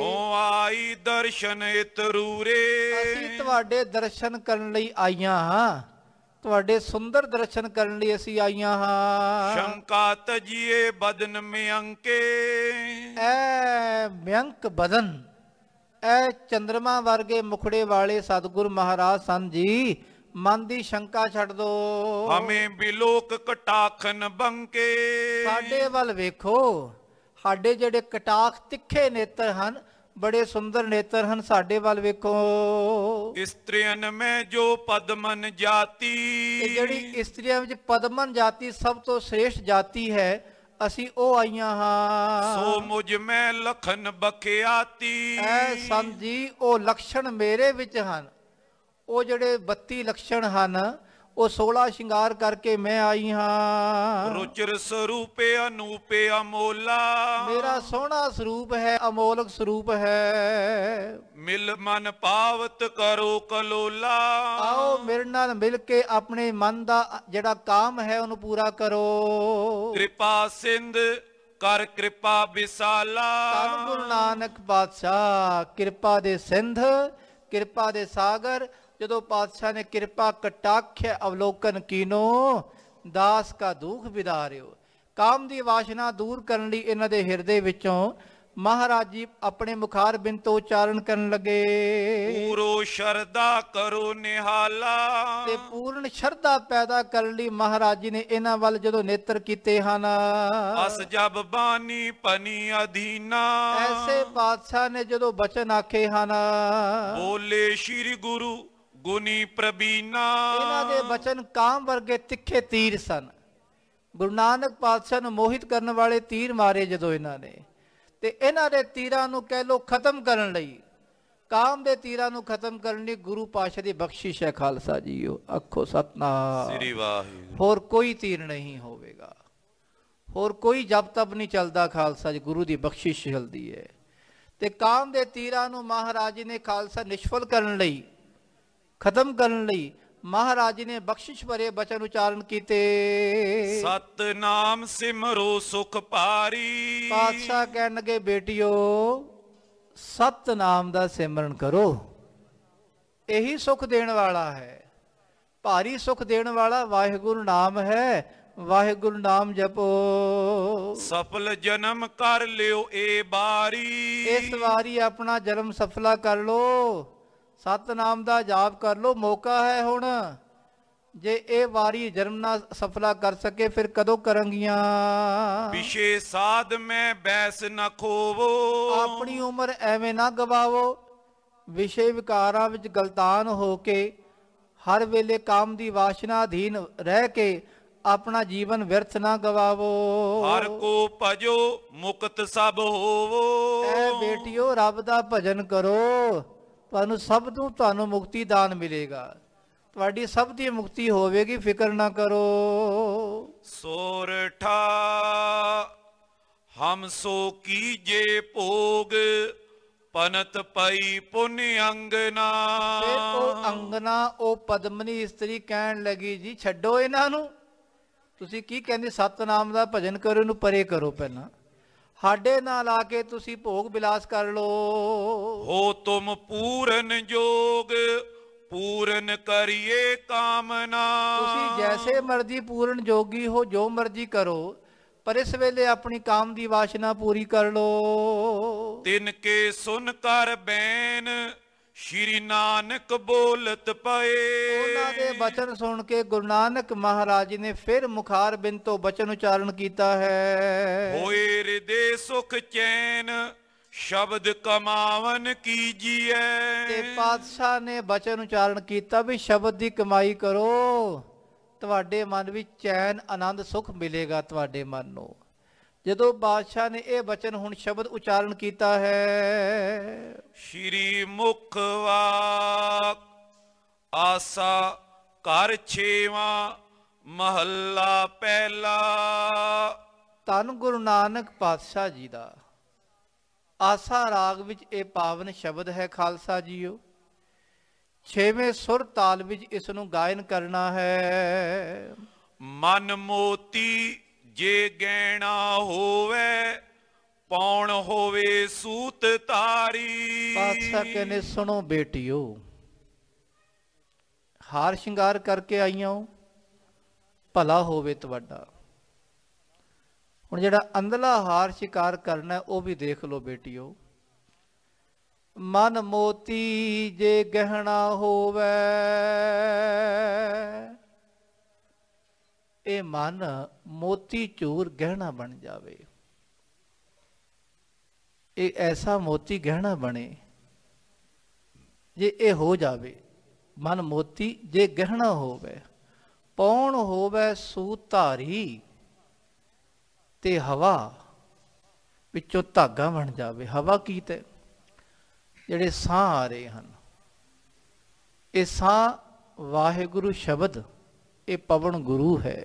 ਹੋ ਆਈ ਦਰਸ਼ਨ ਇਤਰੂਰੇ ਅਸੀਂ ਤੁਹਾਡੇ ਦਰਸ਼ਨ ਕਰਨ ਲਈ ਆਈਆਂ ਹਾਂ ਤੁਹਾਡੇ ਸੁੰਦਰ ਦਰਸ਼ਨ ਕਰਨ ਲਈ ਅਸੀਂ ਆਈਆਂ ਹਾਂ ਸ਼ੰਕਾ ਤਜੀਏ ਬਦਨ ਮਿਅੰਕੇ ਐ ਮਿਅੰਕ ਬਦਨ ਐ ਚੰ드ਰਮਾ ਵਰਗੇ ਮੁਖੜੇ ਵਾਲੇ ਸਤਿਗੁਰ ਮਹਾਰਾਜ ਸੰ ਜੀ ਮਨ ਦੀ ਸ਼ੰਕਾ ਛੱਡ ਦੋ ਹਮੇ ਬਿਲੋਕ ਕਟਾਖਨ ਬੰਕੇ ਸਾਡੇ ਵੱਲ ਵੇਖੋ ਸਾਡੇ ਜਿਹੜੇ ਕਟਾਖ ਤਿੱਖੇ ਨੇਤਰ ਹਨ ਬੜੇ ਸੁੰਦਰ ਨੇਤਰ ਹਨ ਸਾਡੇ ਵੱਲ ਵੇਖੋ ਇਸਤਰੀਆਂ ਮੈਂ ਜੋ ਪਦਮਨ ਜਾਤੀ ਇਹ ਜਿਹੜੀ ਇਸਤਰੀਆਂ ਵਿੱਚ ਪਦਮਨ ਜਾਤੀ ਸਭ ਤੋਂ ਸ੍ਰੇਸ਼ਟ ਜਾਤੀ ਹੈ ਅਸੀਂ ਉਹ ਆਈਆਂ ਹਾਂ ਸੋ ਮੁਝ ਮੈਂ ਲਖਨ ਬਖਿਆਤੀ ਐ ਸੰਜੀ ਉਹ ਲਖਣ ਮੇਰੇ ਵਿੱਚ ਹਨ ਉਹ ਜਿਹੜੇ 32 ਲਖਣ ਹਨ ਉਹ 16 ਸ਼ਿੰਗਾਰ ਕਰਕੇ ਮੈਂ ਆਈ ਹਾਂ ਰੁਚਿਰ ਸਰੂਪੇ ਅਨੂਪੇ ਅਮੋਲਾ ਮੇਰਾ ਸੋਹਣਾ ਸਰੂਪ ਹੈ ਅਮੋਲਕ ਸਰੂਪ ਹੈ ਮਿਲ ਮਨ ਪਾਵਤ ਕਰੋ ਕਲੋਲਾ ਆਓ ਮੇਰੇ ਨਾਲ ਮਿਲ ਕੇ ਆਪਣੇ ਮਨ ਦਾ ਜਿਹੜਾ ਕਾਮ ਹੈ ਉਹਨੂੰ ਪੂਰਾ ਕਰੋ ਕਿਰਪਾ ਸਿੰਧ ਕਰ ਕਿਰਪਾ ਵਿਸਾਲਾ ਤਨ ਗੁਰੂ ਨਾਨਕ ਬਾਦਸ਼ਾਹ ਕਿਰਪਾ ਦੇ ਸਿੰਧ ਕਿਰਪਾ ਦੇ ਸਾਗਰ ਜਦੋਂ ਪਾਤਸ਼ਾਹ ਨੇ ਕਿਰਪਾ ਕਟਾਖ ਅਵਲੋਕਨ ਕੀਨੋ ਦਾਸ ਕਾ ਦੁਖ ਵਿਦਾਰਿਓ ਕਾਮ ਦੀ ਵਾਸ਼ਨਾ ਦੂਰ ਕਰਨ ਲਈ ਇਹਨਾਂ ਦੇ ਹਿਰਦੇ ਵਿੱਚੋਂ ਮਹਾਰਾਜ ਜੀ ਆਪਣੇ ਮੁਖਾਰ ਬਿੰਦ ਤੋਂ ਉਚਾਰਨ ਕਰਨ ਲੱਗੇ ਪੂਰੋ ਸ਼ਰਦਾ ਕਰੋ ਨਿਹਾਲਾ ਤੇ ਪੂਰਨ ਸ਼ਰਦਾ ਪੈਦਾ ਕਰਨ ਲਈ ਮਹਾਰਾਜ ਜੀ ਨੇ ਇਹਨਾਂ ਵੱਲ ਜਦੋਂ ਨੇਤਰ ਕੀਤੇ ਹਨ ਅਸ ਜਬ ਬਾਨੀ ਪਨੀ ਅਧੀਨਾ ਐਸੇ ਪਾਤਸ਼ਾਹ ਨੇ ਜਦੋਂ ਬਚਨ ਆਖੇ ਹਨ ਬੋਲੇ ਸ੍ਰੀ ਗੁਰੂ ਗੁਨੀ ਪ੍ਰਬੀਨਾ ਇਹਨਾਂ ਦੇ ਬਚਨ ਕਾਮ ਵਰਗੇ ਤਿੱਖੇ ਤੀਰ ਸਨ ਗੁਰੂ ਨਾਨਕ ਪਾਤਸ਼ਾਹ ਨੂੰ ਮੋਹਿਤ ਕਰਨ ਵਾਲੇ ਤੀਰ ਮਾਰੇ ਜਦੋਂ ਇਹਨਾਂ ਨੇ ਤੇ ਇਹਨਾਂ ਦੇ ਤੀਰਾਂ ਨੂੰ ਕਹਿ ਲੋ ਖਤਮ ਕਰਨ ਲਈ ਕਾਮ ਦੇ ਤੀਰਾਂ ਨੂੰ ਖਤਮ ਕਰਨ ਲਈ ਗੁਰੂ ਪਾਸ਼ਾ ਦੀ ਬਖਸ਼ਿਸ਼ ਹੈ ਖਾਲਸਾ ਜੀਓ ਅੱਖੋ ਸਤਨਾਮ ਸ੍ਰੀ ਵਾਹਿਗੁਰੂ ਹੋਰ ਕੋਈ ਤੀਰ ਨਹੀਂ ਹੋਵੇਗਾ ਹੋਰ ਕੋਈ ਜਪ ਤਪ ਨਹੀਂ ਚੱਲਦਾ ਖਾਲਸਾ ਜੀ ਗੁਰੂ ਦੀ ਬਖਸ਼ਿਸ਼ ਚਲਦੀ ਹੈ ਤੇ ਕਾਮ ਦੇ ਤੀਰਾਂ ਨੂੰ ਮਹਾਰਾਜ ਨੇ ਖਾਲਸਾ ਨਿਸ਼ਫਲ ਕਰਨ ਲਈ ਖਤਮ ਕਰਨ ਲਈ ਮਹਾਰਾਜ ਨੇ ਬਖਸ਼ਿਸ਼ ਭਰੇ ਬਚਨ ਉਚਾਰਨ ਕੀਤੇ ਸਤਨਾਮ ਸਿਮਰੋ ਸੁਖ ਪਾਰੀ ਪਾਤਸ਼ਾਹ ਕਹਿਣਗੇ ਬੇਟਿਓ ਸਤਨਾਮ ਦਾ ਸਿਮਰਨ ਕਰੋ ਇਹੀ ਸੁਖ ਦੇਣ ਵਾਲਾ ਹੈ ਭਾਰੀ ਸੁਖ ਦੇਣ ਵਾਲਾ ਵਾਹਿਗੁਰੂ ਨਾਮ ਹੈ ਵਾਹਿਗੁਰੂ ਨਾਮ ਜਪੋ ਸਫਲ ਜਨਮ ਕਰ ਲਿਓ ਏ ਬਾਰੀ ਇਸ ਵਾਰੀ ਆਪਣਾ ਜਨਮ ਸਫਲਾ ਕਰ ਲੋ ਸਤਨਾਮ ਦਾ ਜਾਪ ਕਰ ਲੋ ਮੌਕਾ ਹੈ ਹੁਣ ਜੇ ਇਹ ਵਾਰੀ ਜਨਮ ਨਾ ਸਫਲਾ ਕਰ ਸਕੇ ਫਿਰ ਕਦੋਂ ਕਰਾਂਗੀਆਂ ਵਿਸ਼ੇ ਸਾਧ ਮੈਂ ਬੈਸ ਨਾ ਖੋਵੋ ਆਪਣੀ ਉਮਰ ਐਵੇਂ ਨਾ ਗਵਾਵੋ ਵਿਸ਼ੇ ਵਿਕਾਰਾਂ ਵਿੱਚ ਗਲਤਾਨ ਹੋ ਕੇ ਹਰ ਵੇਲੇ ਕਾਮ ਦੀ ਵਾਸ਼ਨਾ ਅਧੀਨ ਰਹਿ ਕੇ ਆਪਣਾ ਜੀਵਨ ਵਿਰਥ ਨਾ ਗਵਾਵੋ ਹਰ ਕੋ ਭਜੋ ਮੁਕਤ ਸਭ ਹੋਵੋ ਐ ਬੇਟਿਓ ਰੱਬ ਦਾ ਭਜਨ ਕਰੋ ਤੁਹਾਨੂੰ ਸਭ ਤੋਂ ਤੁਹਾਨੂੰ ਮੁਕਤੀ ਦਾਨ ਮਿਲੇਗਾ ਤੁਹਾਡੀ ਸਭ ਦੀ ਮੁਕਤੀ ਹੋਵੇਗੀ ਫਿਕਰ ਨਾ ਕਰੋ ਸੋਰਠਾ ਹਮ ਸੋ ਕੀਜੇ ਭੋਗ ਪਨਤ ਪਈ ਪੁਨ ਅੰਗਨਾ ਉਹ ਅੰਗਨਾ ਉਹ ਪਦਮਨੀ ਇਸਤਰੀ ਕਹਿਣ ਲੱਗੀ ਜੀ ਛੱਡੋ ਇਹਨਾਂ ਨੂੰ ਤੁਸੀਂ ਕੀ ਕਹਿੰਦੇ ਸਤਨਾਮ ਦਾ ਭਜਨ ਕਰੋ ਇਹਨੂੰ ਪਰੇ ਕਰੋ ਪਹਿਲਾਂ ਸਾਡੇ ਨਾਲ ਆ ਕੇ ਤੁਸੀਂ ਭੋਗ ਬਿਲਾਸ ਕਰ ਲੋ ਹੋ ਤੁਮ ਪੂਰਨ ਜੋਗ ਪੂਰਨ ਕਰੀਏ ਕਾਮਨਾ ਤੁਸੀਂ ਜੈਸੇ ਮਰਜ਼ੀ ਪੂਰਨ ਜੋਗੀ ਹੋ ਜੋ ਮਰਜ਼ੀ ਕਰੋ ਪਰ ਇਸ ਵੇਲੇ ਆਪਣੀ ਕਾਮ ਦੀ ਵਾਸ਼ਨਾ ਪੂਰੀ ਕਰ ਲੋ ਤਿਨ ਕੇ ਸੁਨ ਕਰ ਬੈਨ ਸ਼੍ਰੀ ਨਾਨਕ ਬੋਲਤ ਪਏ ਉਹਨਾਂ ਦੇ ਬਚਨ ਸੁਣ ਕੇ ਗੁਰੂ ਨਾਨਕ ਮਹਾਰਾਜ ਨੇ ਫਿਰ ਮੁਖਾਰ ਬਿੰਦ ਤੋਂ ਬਚਨ ਉਚਾਰਨ ਕੀਤਾ ਹੈ ਹੋਏ ਰਿਦੇ ਸੁਖ ਚੈਨ ਸ਼ਬਦ ਕਮਾਵਨ ਕੀਜੀਐ ਤੇ ਪਾਤਸ਼ਾਹ ਨੇ ਬਚਨ ਉਚਾਰਨ ਕੀਤਾ ਵੀ ਸ਼ਬਦ ਦੀ ਕਮਾਈ ਕਰੋ ਤੁਹਾਡੇ ਮਨ ਵਿੱਚ ਚੈਨ ਆਨੰਦ ਸੁਖ ਮਿਲੇਗਾ ਤੁਹਾਡੇ ਮਨ ਨੂੰ ਜਦੋਂ ਬਾਦਸ਼ਾਹ ਨੇ ਇਹ ਬਚਨ ਹੁਣ ਸ਼ਬਦ ਉਚਾਰਨ ਕੀਤਾ ਹੈ ਸ਼੍ਰੀ ਮੁਖ ਵਾਕ ਆਸਾ ਕਰ ਛੇਵਾ ਮਹੱਲਾ ਪਹਿਲਾ ਤਨ ਗੁਰੂ ਨਾਨਕ ਪਾਤਸ਼ਾਹ ਜੀ ਦਾ ਆਸਾ ਰਾਗ ਵਿੱਚ ਇਹ ਪਾਵਨ ਸ਼ਬਦ ਹੈ ਖਾਲਸਾ ਜੀਓ ਛੇਵੇਂ ਸੁਰ ਤਾਲ ਵਿੱਚ ਇਸ ਨੂੰ ਗਾਇਨ ਕਰਨਾ ਹੈ ਮਨ ਮੋਤੀ ਜੇ ਗਹਿਣਾ ਹੋਵੇ ਪੌਣ ਹੋਵੇ ਸੂਤ ਤਾਰੀ ਪਾਤਸ਼ਾਹ ਕਹਿੰਦੇ ਸੁਣੋ ਬੇਟਿਓ ਹਾਰ ਸ਼ਿੰਗਾਰ ਕਰਕੇ ਆਈਆਂ ਹੋ ਭਲਾ ਹੋਵੇ ਤੁਹਾਡਾ ਹੁਣ ਜਿਹੜਾ ਅੰਦਲਾ ਹਾਰ ਸ਼ਿਕਾਰ ਕਰਨਾ ਉਹ ਵੀ ਦੇਖ ਲਓ ਬੇਟਿਓ ਮਨ ਮੋਤੀ ਜੇ ਗਹਿਣਾ ਹੋਵੇ ਇਹ ਮਨ ਮੋਤੀ ਚੂਰ ਗਹਿਣਾ ਬਣ ਜਾਵੇ ਇਹ ਐਸਾ ਮੋਤੀ ਗਹਿਣਾ ਬਣੇ ਜੇ ਇਹ ਹੋ ਜਾਵੇ ਮਨ ਮੋਤੀ ਜੇ ਗਹਿਣਾ ਹੋਵੇ ਪੌਣ ਹੋਵੇ ਸੂ ਧਾਰੀ ਤੇ ਹਵਾ ਵਿੱਚੋਂ ਧਾਗਾ ਬਣ ਜਾਵੇ ਹਵਾ ਕੀ ਤੇ ਜਿਹੜੇ ਸਾਹ ਆ ਰਹੇ ਹਨ ਇਹ ਸਾਹ ਵਾਹਿਗੁਰੂ ਸ਼ਬਦ ਇਹ ਪਵਨ ਗੁਰੂ ਹੈ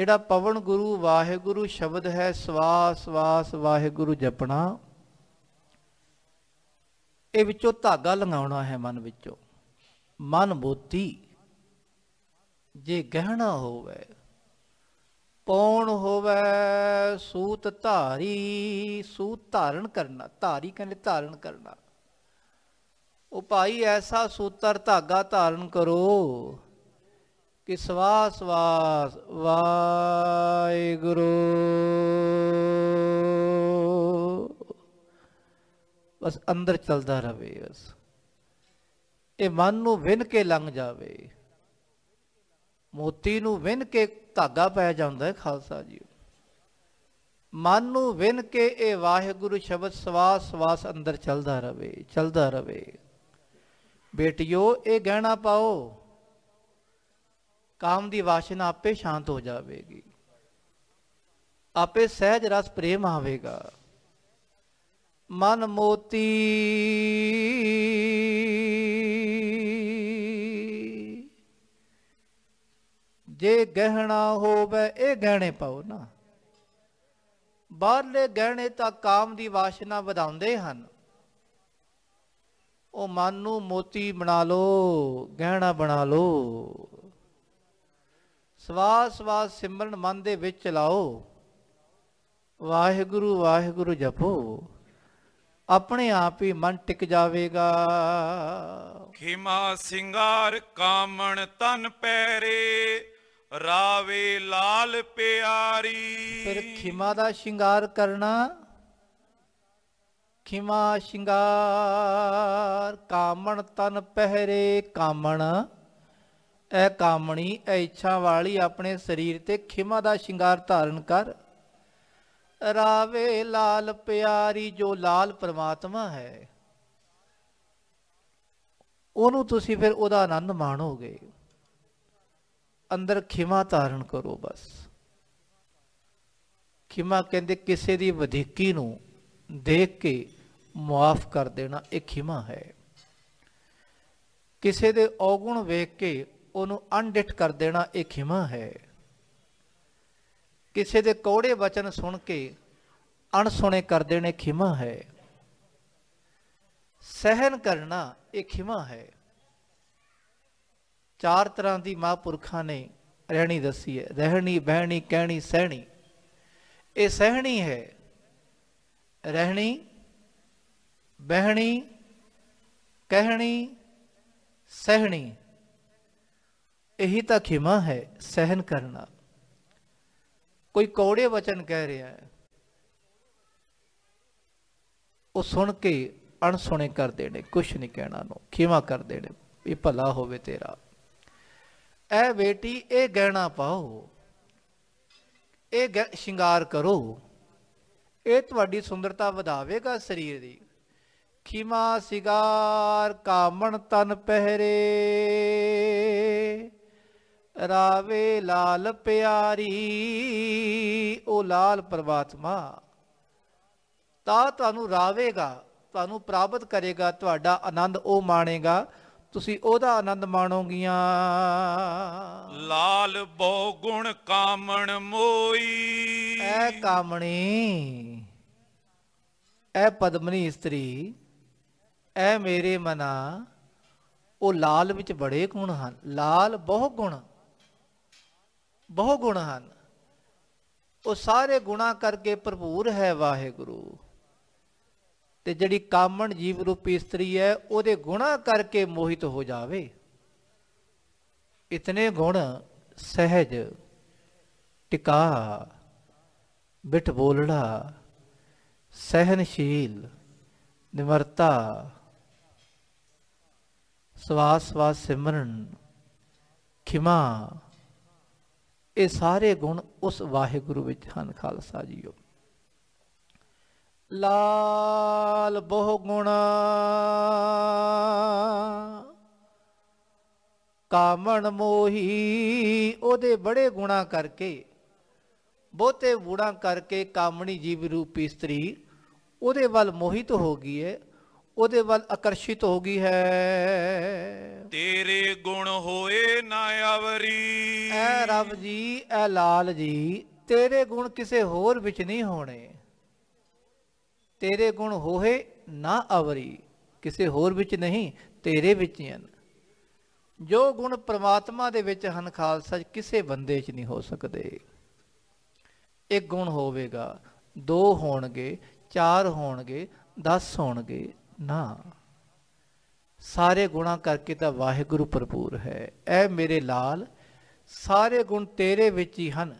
ਜਿਹੜਾ ਪਵਨ ਗੁਰੂ ਵਾਹਿਗੁਰੂ ਸ਼ਬਦ ਹੈ ਸਵਾਸ ਸਵਾਸ ਵਾਹਿਗੁਰੂ ਜਪਣਾ ਇਹ ਵਿੱਚੋਂ ਧਾਗਾ ਲੰਗਾਉਣਾ ਹੈ ਮਨ ਵਿੱਚੋਂ ਮਨ ਬੋਤੀ ਜੇ ਗਹਿਣਾ ਹੋਵੇ ਪੌਣ ਹੋਵੇ ਸੂਤ ਧਾਰੀ ਸੂਤ ਧਾਰਨ ਕਰਨਾ ਧਾਰੀ ਕਹਿੰਦੇ ਧਾਰਨ ਕਰਨਾ ਉਹ ਭਾਈ ਐਸਾ ਸੂਤਰ ਧਾਗਾ ਧਾਰਨ ਕਰੋ ਕਿ ਸਵਾਸ ਵਾਸ ਵਾਹਿਗੁਰੂ ਬਸ ਅੰਦਰ ਚਲਦਾ ਰਹੇ ਬਸ ਇਹ ਮਨ ਨੂੰ ਵਿਨ ਕੇ ਲੰਘ ਜਾਵੇ ਮੋਤੀ ਨੂੰ ਵਿਨ ਕੇ ਧਾਗਾ ਪੈ ਜਾਂਦਾ ਹੈ ਖਾਲਸਾ ਜੀ ਮਨ ਨੂੰ ਵਿਨ ਕੇ ਇਹ ਵਾਹਿਗੁਰੂ ਸ਼ਬਦ ਸਵਾਸ ਸਵਾਸ ਅੰਦਰ ਚਲਦਾ ਰਹੇ ਚਲਦਾ ਰਹੇ ਬੇਟਿਓ ਇਹ ਗਹਿਣਾ ਪਾਓ ਕਾਮ ਦੀ ਵਾਸ਼ਨਾ ਆਪੇ ਸ਼ਾਂਤ ਹੋ ਜਾਵੇਗੀ ਆਪੇ ਸਹਿਜ ਰਸ ਪ੍ਰੇਮ ਆਵੇਗਾ ਮਨ ਮੋਤੀ ਜੇ ਗਹਿਣਾ ਹੋਵੇ ਇਹ ਗਹਿਣੇ ਪਾਉ ਨਾ ਬਾਹਰਲੇ ਗਹਿਣੇ ਤਾਂ ਕਾਮ ਦੀ ਵਾਸ਼ਨਾ ਵਧਾਉਂਦੇ ਹਨ ਉਹ ਮਨ ਨੂੰ ਮੋਤੀ ਬਣਾ ਲਓ ਗਹਿਣਾ ਬਣਾ ਲਓ ਸਵਾਸ ਸਵਾਸ ਸਿਮਰਨ ਮਨ ਦੇ ਵਿੱਚ ਲਾਓ ਵਾਹਿਗੁਰੂ ਵਾਹਿਗੁਰੂ ਜਪੋ ਆਪਣੇ ਆਪ ਹੀ ਮਨ ਟਿਕ ਜਾਵੇਗਾ ਖਿਮਾ ਸਿੰਗਾਰ ਕਾਮਣ ਤਨ ਪੈਰੇ ਰਾਵੇ ਲਾਲ ਪਿਆਰੀ ਫਿਰ ਖਿਮਾ ਦਾ ਸ਼ਿੰਗਾਰ ਕਰਨਾ ਖਿਮਾ ਸ਼ਿੰਗਾਰ ਕਾਮਣ ਤਨ ਪਹਿਰੇ ਕਾਮਣ ਐ ਕਾਮਣੀ ਐ ਇੱਛਾ ਵਾਲੀ ਆਪਣੇ ਸਰੀਰ ਤੇ ਖਿਮਾ ਦਾ ਸ਼ਿੰਗਾਰ ਧਾਰਨ ਕਰ ਰਾਵੇ ਲਾਲ ਪਿਆਰੀ ਜੋ ਲਾਲ ਪ੍ਰਮਾਤਮਾ ਹੈ ਉਹਨੂੰ ਤੁਸੀਂ ਫਿਰ ਉਹਦਾ ਆਨੰਦ ਮਾਣੋਗੇ ਅੰਦਰ ਖਿਮਾ ਧਾਰਨ ਕਰੋ ਬਸ ਖਿਮਾ ਕਹਿੰਦੇ ਕਿਸੇ ਦੀ ਵਧੇਕੀ ਨੂੰ ਦੇਖ ਕੇ ਮਾਫ ਕਰ ਦੇਣਾ ਇਹ ਖਿਮਾ ਹੈ ਕਿਸੇ ਦੇ ਔਗਣ ਵੇਖ ਕੇ ਉਹਨੂੰ ਅਨਡਿਟ ਕਰ ਦੇਣਾ ਇਹ ਖਿਮਾ ਹੈ ਕਿਸੇ ਦੇ ਕੋੜੇ ਵਚਨ ਸੁਣ ਕੇ ਅਣਸੁਣੇ ਕਰ ਦੇਣੇ ਖਿਮਾ ਹੈ ਸਹਿਨ ਕਰਨਾ ਇਹ ਖਿਮਾ ਹੈ ਚਾਰ ਤਰ੍ਹਾਂ ਦੀ ਮਾਪੁਰਖਾਂ ਨੇ ਰਹਿਣੀ ਦੱਸੀ ਹੈ ਰਹਿਣੀ ਬਹਿਣੀ ਕਹਿਣੀ ਸਹਿਣੀ ਇਹ ਸਹਿਣੀ ਹੈ ਰਹਿਣੀ ਬਹਿਣੀ ਕਹਿਣੀ ਸਹਿਣੀ ਇਹੀ ਤਾਂ ਖਿਮਾ ਹੈ ਸਹਿਨ ਕਰਨਾ ਕੋਈ ਕੌੜੇ ਵਚਨ ਕਹਿ ਰਿਹਾ ਹੈ ਉਹ ਸੁਣ ਕੇ ਅਣਸੁਣੇ ਕਰ ਦੇਣੇ ਕੁਛ ਨਹੀਂ ਕਹਿਣਾ ਨੂੰ ਖਿਮਾ ਕਰ ਦੇਣੇ ਇਹ ਭਲਾ ਹੋਵੇ ਤੇਰਾ ਐ ਬੇਟੀ ਇਹ ਗਹਿਣਾ ਪਾਓ ਇਹ ਸ਼ਿੰਗਾਰ ਕਰੋ ਇਹ ਤੁਹਾਡੀ ਸੁੰਦਰਤਾ ਵਧਾਵੇਗਾ ਸਰੀਰ ਦੀ ਖਿਮਾ ਸਿਗਾਰ ਕਾਮਣ ਤਨ ਪਹਿਰੇ ਰਾਵੇ ਲਾਲ ਪਿਆਰੀ ਉਹ ਲਾਲ ਪ੍ਰਵਾਤਮਾ ਤਾ ਤੁਹਾਨੂੰ ਰਾਵੇਗਾ ਤੁਹਾਨੂੰ ਪ੍ਰਾਪਤ ਕਰੇਗਾ ਤੁਹਾਡਾ ਆਨੰਦ ਉਹ ਮਾਣੇਗਾ ਤੁਸੀਂ ਉਹਦਾ ਆਨੰਦ ਮਾਣੋਗੀਆਂ ਲਾਲ ਬਹੁ ਗੁਣ ਕਾਮਣ ਮੋਈ ਐ ਕਾਮਣੀ ਐ ਪਦਮਨੀ ਇਸਤਰੀ ਐ ਮੇਰੇ ਮਨਾ ਉਹ ਲਾਲ ਵਿੱਚ ਬੜੇ ਗੁਣ ਹਨ ਲਾਲ ਬਹੁ ਗੁਣ ਬਹੁ ਗੁਣ ਹਨ ਉਹ ਸਾਰੇ ਗੁਣਾ ਕਰਕੇ ਭਰਪੂਰ ਹੈ ਵਾਹਿਗੁਰੂ ਤੇ ਜਿਹੜੀ ਕਾਮਣ ਜੀਵ ਰੂਪੀ ਇਸਤਰੀ ਹੈ ਉਹਦੇ ਗੁਣਾ ਕਰਕੇ ਮੋਹਿਤ ਹੋ ਜਾਵੇ ਇਤਨੇ ਗੁਣ ਸਹਿਜ ਟਿਕਾ ਬਿਠ ਬੋਲੜਾ ਸਹਿਨਸ਼ੀਲ ਨਿਮਰਤਾ ਸਵਾਸ ਸਵਾਸ ਸਿਮਰਨ ਖਿਮਾ ਇਹ ਸਾਰੇ ਗੁਣ ਉਸ ਵਾਹਿਗੁਰੂ ਵਿੱਚ ਹਨ ਖਾਲਸਾ ਜੀਓ ਲਾਲ ਬਹੁ ਗੁਣ ਕਾਮਣ ਮੋਹੀ ਉਹਦੇ ਬੜੇ ਗੁਣਾ ਕਰਕੇ ਬਹੁਤੇ ਬੁੜਾ ਕਰਕੇ ਕਾਮਣੀ ਜੀਵ ਰੂਪੀ ਇਸਤਰੀ ਉਹਦੇ ਵੱਲ ਮੋਹਿਤ ਹੋ ਗਈ ਹੈ ਉਹਦੇ ਵੱਲ ਆਕਰਸ਼ਿਤ ਹੋ ਗਈ ਹੈ ਤੇਰੇ ਗੁਣ ਹੋਏ ਨਾ ਅਵਰੀ ਐ ਰੱਬ ਜੀ ਐ ਲਾਲ ਜੀ ਤੇਰੇ ਗੁਣ ਕਿਸੇ ਹੋਰ ਵਿੱਚ ਨਹੀਂ ਹੋਣੇ ਤੇਰੇ ਗੁਣ ਹੋਏ ਨਾ ਅਵਰੀ ਕਿਸੇ ਹੋਰ ਵਿੱਚ ਨਹੀਂ ਤੇਰੇ ਵਿੱਚ ਹੀ ਹਨ ਜੋ ਗੁਣ ਪ੍ਰਮਾਤਮਾ ਦੇ ਵਿੱਚ ਹਨ ਖਾਲਸਾ ਕਿਸੇ ਬੰਦੇ 'ਚ ਨਹੀਂ ਹੋ ਸਕਦੇ ਇੱਕ ਗੁਣ ਹੋਵੇਗਾ ਦੋ ਹੋਣਗੇ ਚਾਰ ਹੋਣਗੇ 10 ਹੋਣਗੇ ਨਾ ਸਾਰੇ ਗੁਣਾ ਕਰਕੇ ਤਾਂ ਵਾਹਿਗੁਰੂ ਭਰਪੂਰ ਹੈ ਐ ਮੇਰੇ ਲਾਲ ਸਾਰੇ ਗੁਣ ਤੇਰੇ ਵਿੱਚ ਹੀ ਹਨ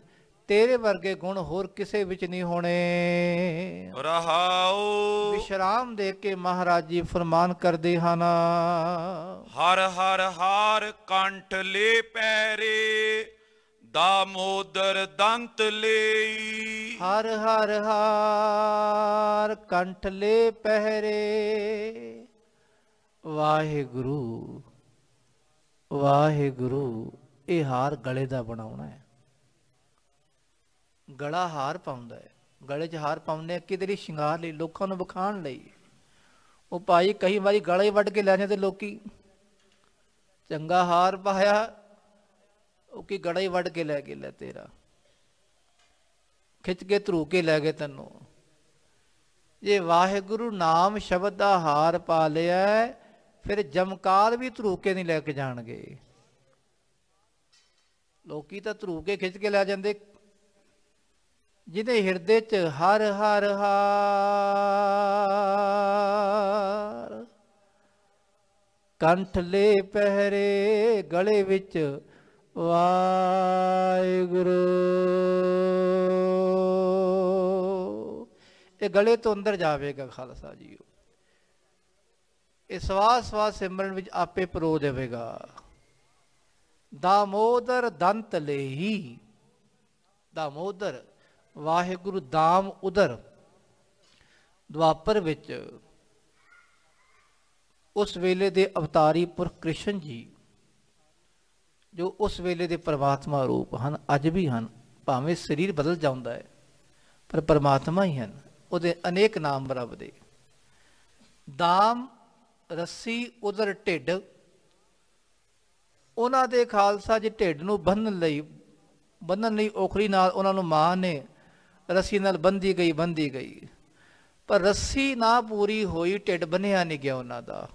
ਤੇਰੇ ਵਰਗੇ ਗੁਣ ਹੋਰ ਕਿਸੇ ਵਿੱਚ ਨਹੀਂ ਹੋਣੇ ਰਹਾਉ ਵਿਸ਼ਰਾਮ ਦੇ ਕੇ ਮਹਾਰਾਜ ਜੀ ਫਰਮਾਨ ਕਰਦੇ ਹਨ ਹਰ ਹਰ ਹਾਰ ਕੰਠ ਲੇ ਪੈਰੇ ਦਾਮੋਦਰ ਦੰਤ ਲਈ ਹਰ ਹਰ ਹਾਰ ਕੰਠ ਲੈ ਪਹਿਰੇ ਵਾਹਿਗੁਰੂ ਵਾਹਿਗੁਰੂ ਇਹ ਹਾਰ ਗਲੇ ਦਾ ਬਣਾਉਣਾ ਹੈ ਗਲਾ ਹਾਰ ਪਾਉਂਦਾ ਹੈ ਗਲੇ 'ਚ ਹਾਰ ਪਾਉਂਦੇ ਆ ਕਿਦਰੀ ਸ਼ਿੰਗਾਰ ਲਈ ਲੋਕਾਂ ਨੂੰ ਵਿਖਾਣ ਲਈ ਉਹ ਭਾਈ ਕਈ ਵਾਰੀ ਗਲੇ ਵੱਢ ਕੇ ਲੈ ਤੇ ਲੋਕੀ ਚੰਗਾ ਹਾਰ ਪਾਇਆ ਉਹ ਕੀ ਗੜਾ ਹੀ ਵੱਢ ਕੇ ਲੈ ਕੇ ਲੈ ਤੇਰਾ ਖਿੱਚ ਕੇ ਧਰੂ ਕੇ ਲੈ ਗਏ ਤੈਨੂੰ ਜੇ ਵਾਹਿਗੁਰੂ ਨਾਮ ਸ਼ਬਦ ਦਾ ਹਾਰ ਪਾ ਲਿਆ ਫਿਰ ਜਮਕਾਲ ਵੀ ਧਰੂ ਕੇ ਨਹੀਂ ਲੈ ਕੇ ਜਾਣਗੇ ਲੋਕੀ ਤਾਂ ਧਰੂ ਕੇ ਖਿੱਚ ਕੇ ਲੈ ਜਾਂਦੇ ਜਿਹਦੇ ਹਿਰਦੇ 'ਚ ਹਰ ਹਰ ਹਾਰ ਕੰਠ ਲੇ ਪਹਿਰੇ ਗਲੇ ਵਿੱਚ ਵਾਹਿਗੁਰੂ ਇਹ ਗਲੇ ਤੋਂ ਅੰਦਰ ਜਾਵੇਗਾ ਖਾਲਸਾ ਜੀ ਇਹ ਸਵਾਸ ਸਵਾਸ ਸਿਮਰਨ ਵਿੱਚ ਆਪੇ ਪਰੋ ਦੇਵੇਗਾ ਦਾਮੋਦਰ ਦੰਤ ਲੇਹੀ ਦਾਮੋਦਰ ਵਾਹਿਗੁਰੂ ਦਾਮ ਉਦਰ ਦੁਆਪਰ ਵਿੱਚ ਉਸ ਵੇਲੇ ਦੇ ਅਵਤਾਰੀ ਪੁਰਖ ਕ੍ਰਿਸ਼ਨ ਜੀ ਜੋ ਉਸ ਵੇਲੇ ਦੇ ਪ੍ਰਮਾਤਮਾ ਰੂਪ ਹਨ ਅੱਜ ਵੀ ਹਨ ਭਾਵੇਂ ਸਰੀਰ ਬਦਲ ਜਾਂਦਾ ਹੈ ਪਰ ਪ੍ਰਮਾਤਮਾ ਹੀ ਹਨ ਉਹਦੇ ਅਨੇਕ ਨਾਮ ਰੱਬ ਦੇ ਦਾਮ ਰੱਸੀ ਉਧਰ ਢਿੱਡ ਉਹਨਾਂ ਦੇ ਖਾਲਸਾ ਜੀ ਢਿੱਡ ਨੂੰ ਬੰਨਣ ਲਈ ਬੰਨਣ ਲਈ ਔਖਰੀ ਨਾਲ ਉਹਨਾਂ ਨੂੰ ਮਾਂ ਨੇ ਰੱਸੀ ਨਾਲ ਬੰਦੀ ਗਈ ਬੰਦੀ ਗਈ ਪਰ ਰੱਸੀ ਨਾ ਪੂਰੀ ਹੋਈ ਢਿੱਡ ਬੰਨਿਆ ਨਹੀਂ ਗਿਆ ਉਹਨਾਂ ਦਾ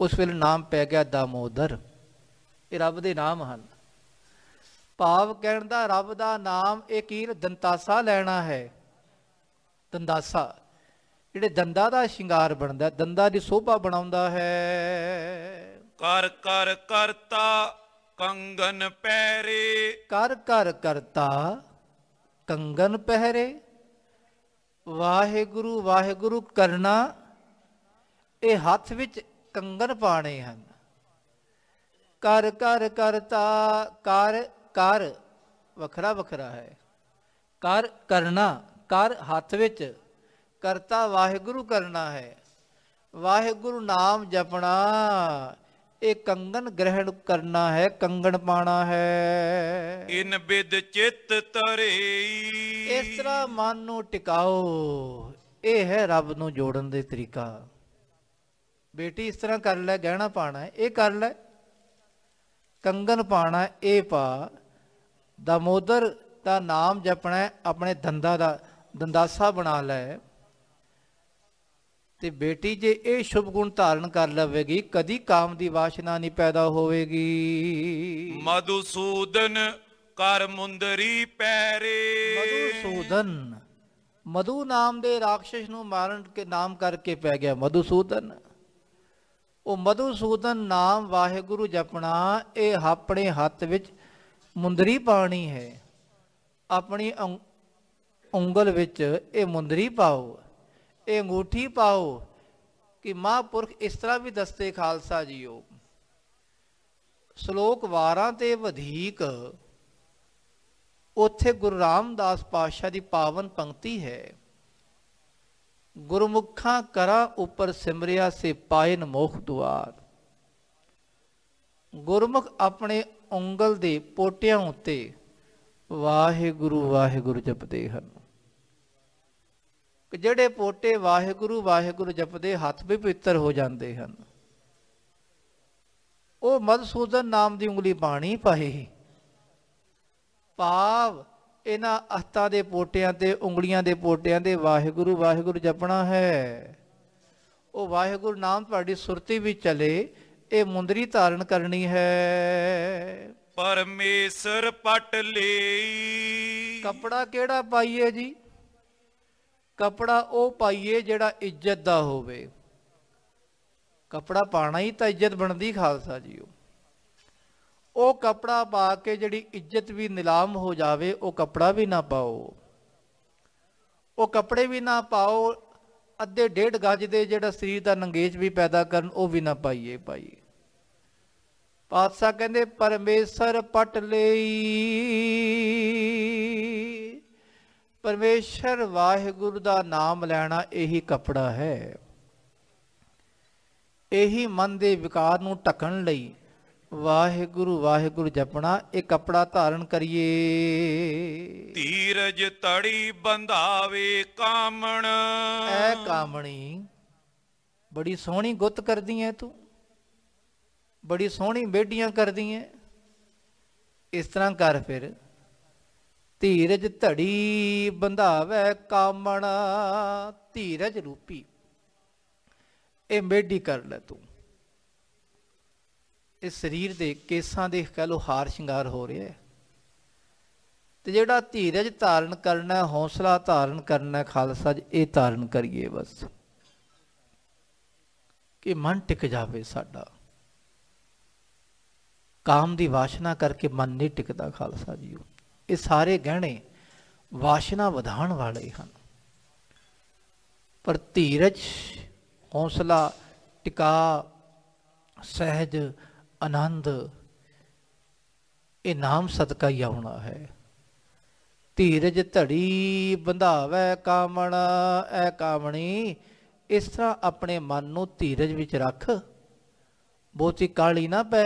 ਉਸ ਵੇਲੇ ਨਾਮ ਪੈ ਗਿਆ ਦਾਮੋਦਰ ਇਹ ਰੱਬ ਦੇ ਨਾਮ ਹਨ ਭਾਵ ਕਹਿਣ ਦਾ ਰੱਬ ਦਾ ਨਾਮ ਇਹ ਕੀਰ ਦੰਤਾਸਾ ਲੈਣਾ ਹੈ ਦੰਦਾਸਾ ਜਿਹੜੇ ਦੰਦਾ ਦਾ ਸ਼ਿੰਗਾਰ ਬਣਦਾ ਦੰਦਾ ਦੀ ਸੋਭਾ ਬਣਾਉਂਦਾ ਹੈ ਕਰ ਕਰ ਕਰਤਾ ਕੰਗਨ ਪਹਿਰੇ ਕਰ ਕਰ ਕਰਤਾ ਕੰਗਨ ਪਹਿਰੇ ਵਾਹਿਗੁਰੂ ਵਾਹਿਗੁਰੂ ਕਰਨਾ ਇਹ ਹੱਥ ਵਿੱਚ ਕੰਗਨ ਪਾਣੇ ਹਨ ਕਰ ਕਰ ਕਰਤਾ ਕਰ ਕਰ ਵੱਖਰਾ ਵੱਖਰਾ ਹੈ ਕਰ ਕਰਨਾ ਕਰ ਹੱਥ ਵਿੱਚ ਕਰਤਾ ਵਾਹਿਗੁਰੂ ਕਰਨਾ ਹੈ ਵਾਹਿਗੁਰੂ ਨਾਮ ਜਪਣਾ ਇਹ ਕੰਗਨ ਗ੍ਰਹਿਣ ਕਰਨਾ ਹੈ ਕੰਗਣ ਪਾਣਾ ਹੈ ਇਨ ਬਿਦ ਚਿੱਤ ਤਰੇਈ ਇਸ ਤਰ੍ਹਾਂ ਮਨ ਨੂੰ ਟਿਕਾਓ ਇਹ ਹੈ ਰੱਬ ਨੂੰ ਜੋੜਨ ਦੇ ਤਰੀਕਾ ਬੇਟੀ ਇਸ ਤਰ੍ਹਾਂ ਕਰ ਲੈ ਗਹਿਣਾ ਪਾਣਾ ਇਹ ਕਰ ਲੈ ਕੰਗਨ ਪਾਣਾ ਇਹ ਪਾ ਦਮੋਦਰ ਦਾ ਨਾਮ ਜਪਣਾ ਆਪਣੇ ਧੰਦਾ ਦਾ ਦੰਦਾਸਾ ਬਣਾ ਲੈ ਤੇ ਬੇਟੀ ਜੇ ਇਹ ਸ਼ੁਭ ਗੁਣ ਧਾਰਨ ਕਰ ਲਵੇਗੀ ਕਦੀ ਕਾਮ ਦੀ ਵਾਸ਼ਨਾ ਨਹੀਂ ਪੈਦਾ ਹੋਵੇਗੀ ਮਧੂਸੂਦਨ ਕਰ ਮੁੰਦਰੀ ਪੈਰੇ ਮਧੂਸੂਦਨ ਮਧੂ ਨਾਮ ਦੇ ਰਾਖਸ਼ ਨੂੰ ਮਾਰਨ ਕੇ ਨਾਮ ਕਰਕੇ ਪੈ ਗਿਆ ਮਧੂਸੂਦਨ ਉਹ ਮਧੂਸੂਦਨ ਨਾਮ ਵਾਹਿਗੁਰੂ ਜਪਣਾ ਇਹ ਆਪਣੇ ਹੱਥ ਵਿੱਚ ਮੁੰਦਰੀ ਪਾਣੀ ਹੈ ਆਪਣੀ ਉਂਗਲ ਵਿੱਚ ਇਹ ਮੁੰਦਰੀ ਪਾਓ ਇਹ ਅੰਗੂਠੀ ਪਾਓ ਕਿ ਮਹਾਪੁਰਖ ਇਸ ਤਰ੍ਹਾਂ ਵੀ ਦਸਤੇ ਖਾਲਸਾ ਜੀਓ ਸ਼ਲੋਕ 12 ਤੇ ਵਧੇਕ ਉੱਥੇ ਗੁਰੂ ਰਾਮਦਾਸ ਪਾਤਸ਼ਾਹ ਦੀ ਪਾਵਨ ਪੰਕਤੀ ਹੈ ਗੁਰਮੁਖਾਂ ਕਰਾ ਉਪਰ ਸਿਮਰਿਆ ਸੇ ਪਾਇਨ ਮੋਖ ਦੁਆਰ ਗੁਰਮੁਖ ਆਪਣੇ ਉਂਗਲ ਦੇ ਪੋਟਿਆਂ ਉੱਤੇ ਵਾਹਿਗੁਰੂ ਵਾਹਿਗੁਰੂ ਜਪਦੇ ਹਨ ਕਿ ਜਿਹੜੇ ਪੋਟੇ ਵਾਹਿਗੁਰੂ ਵਾਹਿਗੁਰੂ ਜਪਦੇ ਹੱਥ ਵੀ ਪਵਿੱਤਰ ਹੋ ਜਾਂਦੇ ਹਨ ਉਹ ਮਦਸੂਦਨ ਨਾਮ ਦੀ ਉਂਗਲੀ ਬਾਣੀ ਪਾਹੀ ਪਾਵ ਇਹਨਾਂ ਅਸਤਾ ਦੇ ਪੋਟਿਆਂ ਤੇ ਉਂਗਲੀਆਂ ਦੇ ਪੋਟਿਆਂ ਦੇ ਵਾਹਿਗੁਰੂ ਵਾਹਿਗੁਰੂ ਜਪਣਾ ਹੈ ਉਹ ਵਾਹਿਗੁਰੂ ਨਾਮ ਤੁਹਾਡੀ ਸੁਰਤੀ ਵਿੱਚ ਚਲੇ ਇਹ ਮੁੰਦਰੀ ਧਾਰਨ ਕਰਨੀ ਹੈ ਪਰਮੇਸ਼ਰ ਪਟ ਲਈ ਕਪੜਾ ਕਿਹੜਾ ਪਾਈਏ ਜੀ ਕਪੜਾ ਉਹ ਪਾਈਏ ਜਿਹੜਾ ਇੱਜ਼ਤ ਦਾ ਹੋਵੇ ਕਪੜਾ ਪਾਣਾ ਹੀ ਤਾਂ ਇੱਜ਼ਤ ਬਣਦੀ ਖਾਲਸਾ ਜੀ ਉਹ ਕਪੜਾ ਪਾ ਕੇ ਜਿਹੜੀ ਇੱਜ਼ਤ ਵੀ ਨਿਲਾਮ ਹੋ ਜਾਵੇ ਉਹ ਕਪੜਾ ਵੀ ਨਾ ਪਾਓ ਉਹ ਕਪੜੇ ਵੀ ਨਾ ਪਾਓ ਅੱਧੇ ਡੇਢ ਗੱਜ ਦੇ ਜਿਹੜਾ ਸਰੀਰ ਦਾ ਨੰਗੇਜ ਵੀ ਪੈਦਾ ਕਰਨ ਉਹ ਵੀ ਨਾ ਪਾਈਏ ਭਾਈ ਪਾਤਸ਼ਾਹ ਕਹਿੰਦੇ ਪਰਮੇਸ਼ਰ ਪਟ ਲਈ ਪਰਮੇਸ਼ਰ ਵਾਹਿਗੁਰੂ ਦਾ ਨਾਮ ਲੈਣਾ ਇਹੀ ਕਪੜਾ ਹੈ ਇਹੀ ਮਨ ਦੇ ਵਿਕਾਰ ਨੂੰ ਟਕਣ ਲਈ ਵਾਹਿਗੁਰੂ ਵਾਹਿਗੁਰੂ ਜਪਣਾ ਇਹ ਕਪੜਾ ਧਾਰਨ ਕਰੀਏ ਧੀਰਜ ਤੜੀ ਬੰਧਾਵੇ ਕਾਮਣ ਐ ਕਾਮਣੀ ਬੜੀ ਸੋਹਣੀ ਗੁੱਤ ਕਰਦੀ ਐ ਤੂੰ ਬੜੀ ਸੋਹਣੀ ਮੇਡੀਆਂ ਕਰਦੀ ਐ ਇਸ ਤਰ੍ਹਾਂ ਕਰ ਫਿਰ ਧੀਰਜ ਧੜੀ ਬੰਧਾਵੇ ਕਾਮਣ ਧੀਰਜ ਰੂਪੀ ਇਹ ਮੇਡੀ ਕਰ ਲੈ ਤੂੰ ਇਹ ਸਰੀਰ ਦੇ ਕੇਸਾਂ ਦੇ ਕਹ ਲੋ ਹਾਰ ਸ਼ਿੰਗਾਰ ਹੋ ਰਿਹਾ ਹੈ ਤੇ ਜਿਹੜਾ ਧੀਰਜ ਧਾਰਨ ਕਰਨਾ ਹੌਸਲਾ ਧਾਰਨ ਕਰਨਾ ਖਾਲਸਾ ਜੀ ਇਹ ਧਾਰਨ ਕਰੀਏ ਬਸ ਕਿ ਮਨ ਟਿਕ ਜਾਵੇ ਸਾਡਾ ਕਾਮ ਦੀ ਵਾਸ਼ਨਾ ਕਰਕੇ ਮਨ ਨਹੀਂ ਟਿਕਦਾ ਖਾਲਸਾ ਜੀ ਇਹ ਸਾਰੇ ਗਹਿਣੇ ਵਾਸ਼ਨਾ ਵਧਾਉਣ ਵਾਲੇ ਹਨ ਪਰ ਧੀਰਜ ਹੌਸਲਾ ਟਿਕਾ ਸਹਿਜ ਆਨੰਦ ਇਹ ਨਾਮ ਸਦਕਾ ਹੀ ਆਉਣਾ ਹੈ ਧੀਰਜ ਧੜੀ ਬੰਧਾਵੇ ਕਾਮਣ ਐ ਕਾਮਣੀ ਇਸ ਤਰ੍ਹਾਂ ਆਪਣੇ ਮਨ ਨੂੰ ਧੀਰਜ ਵਿੱਚ ਰੱਖ ਬਹੁਤੀ ਕਾਲੀ ਨਾ ਪੈ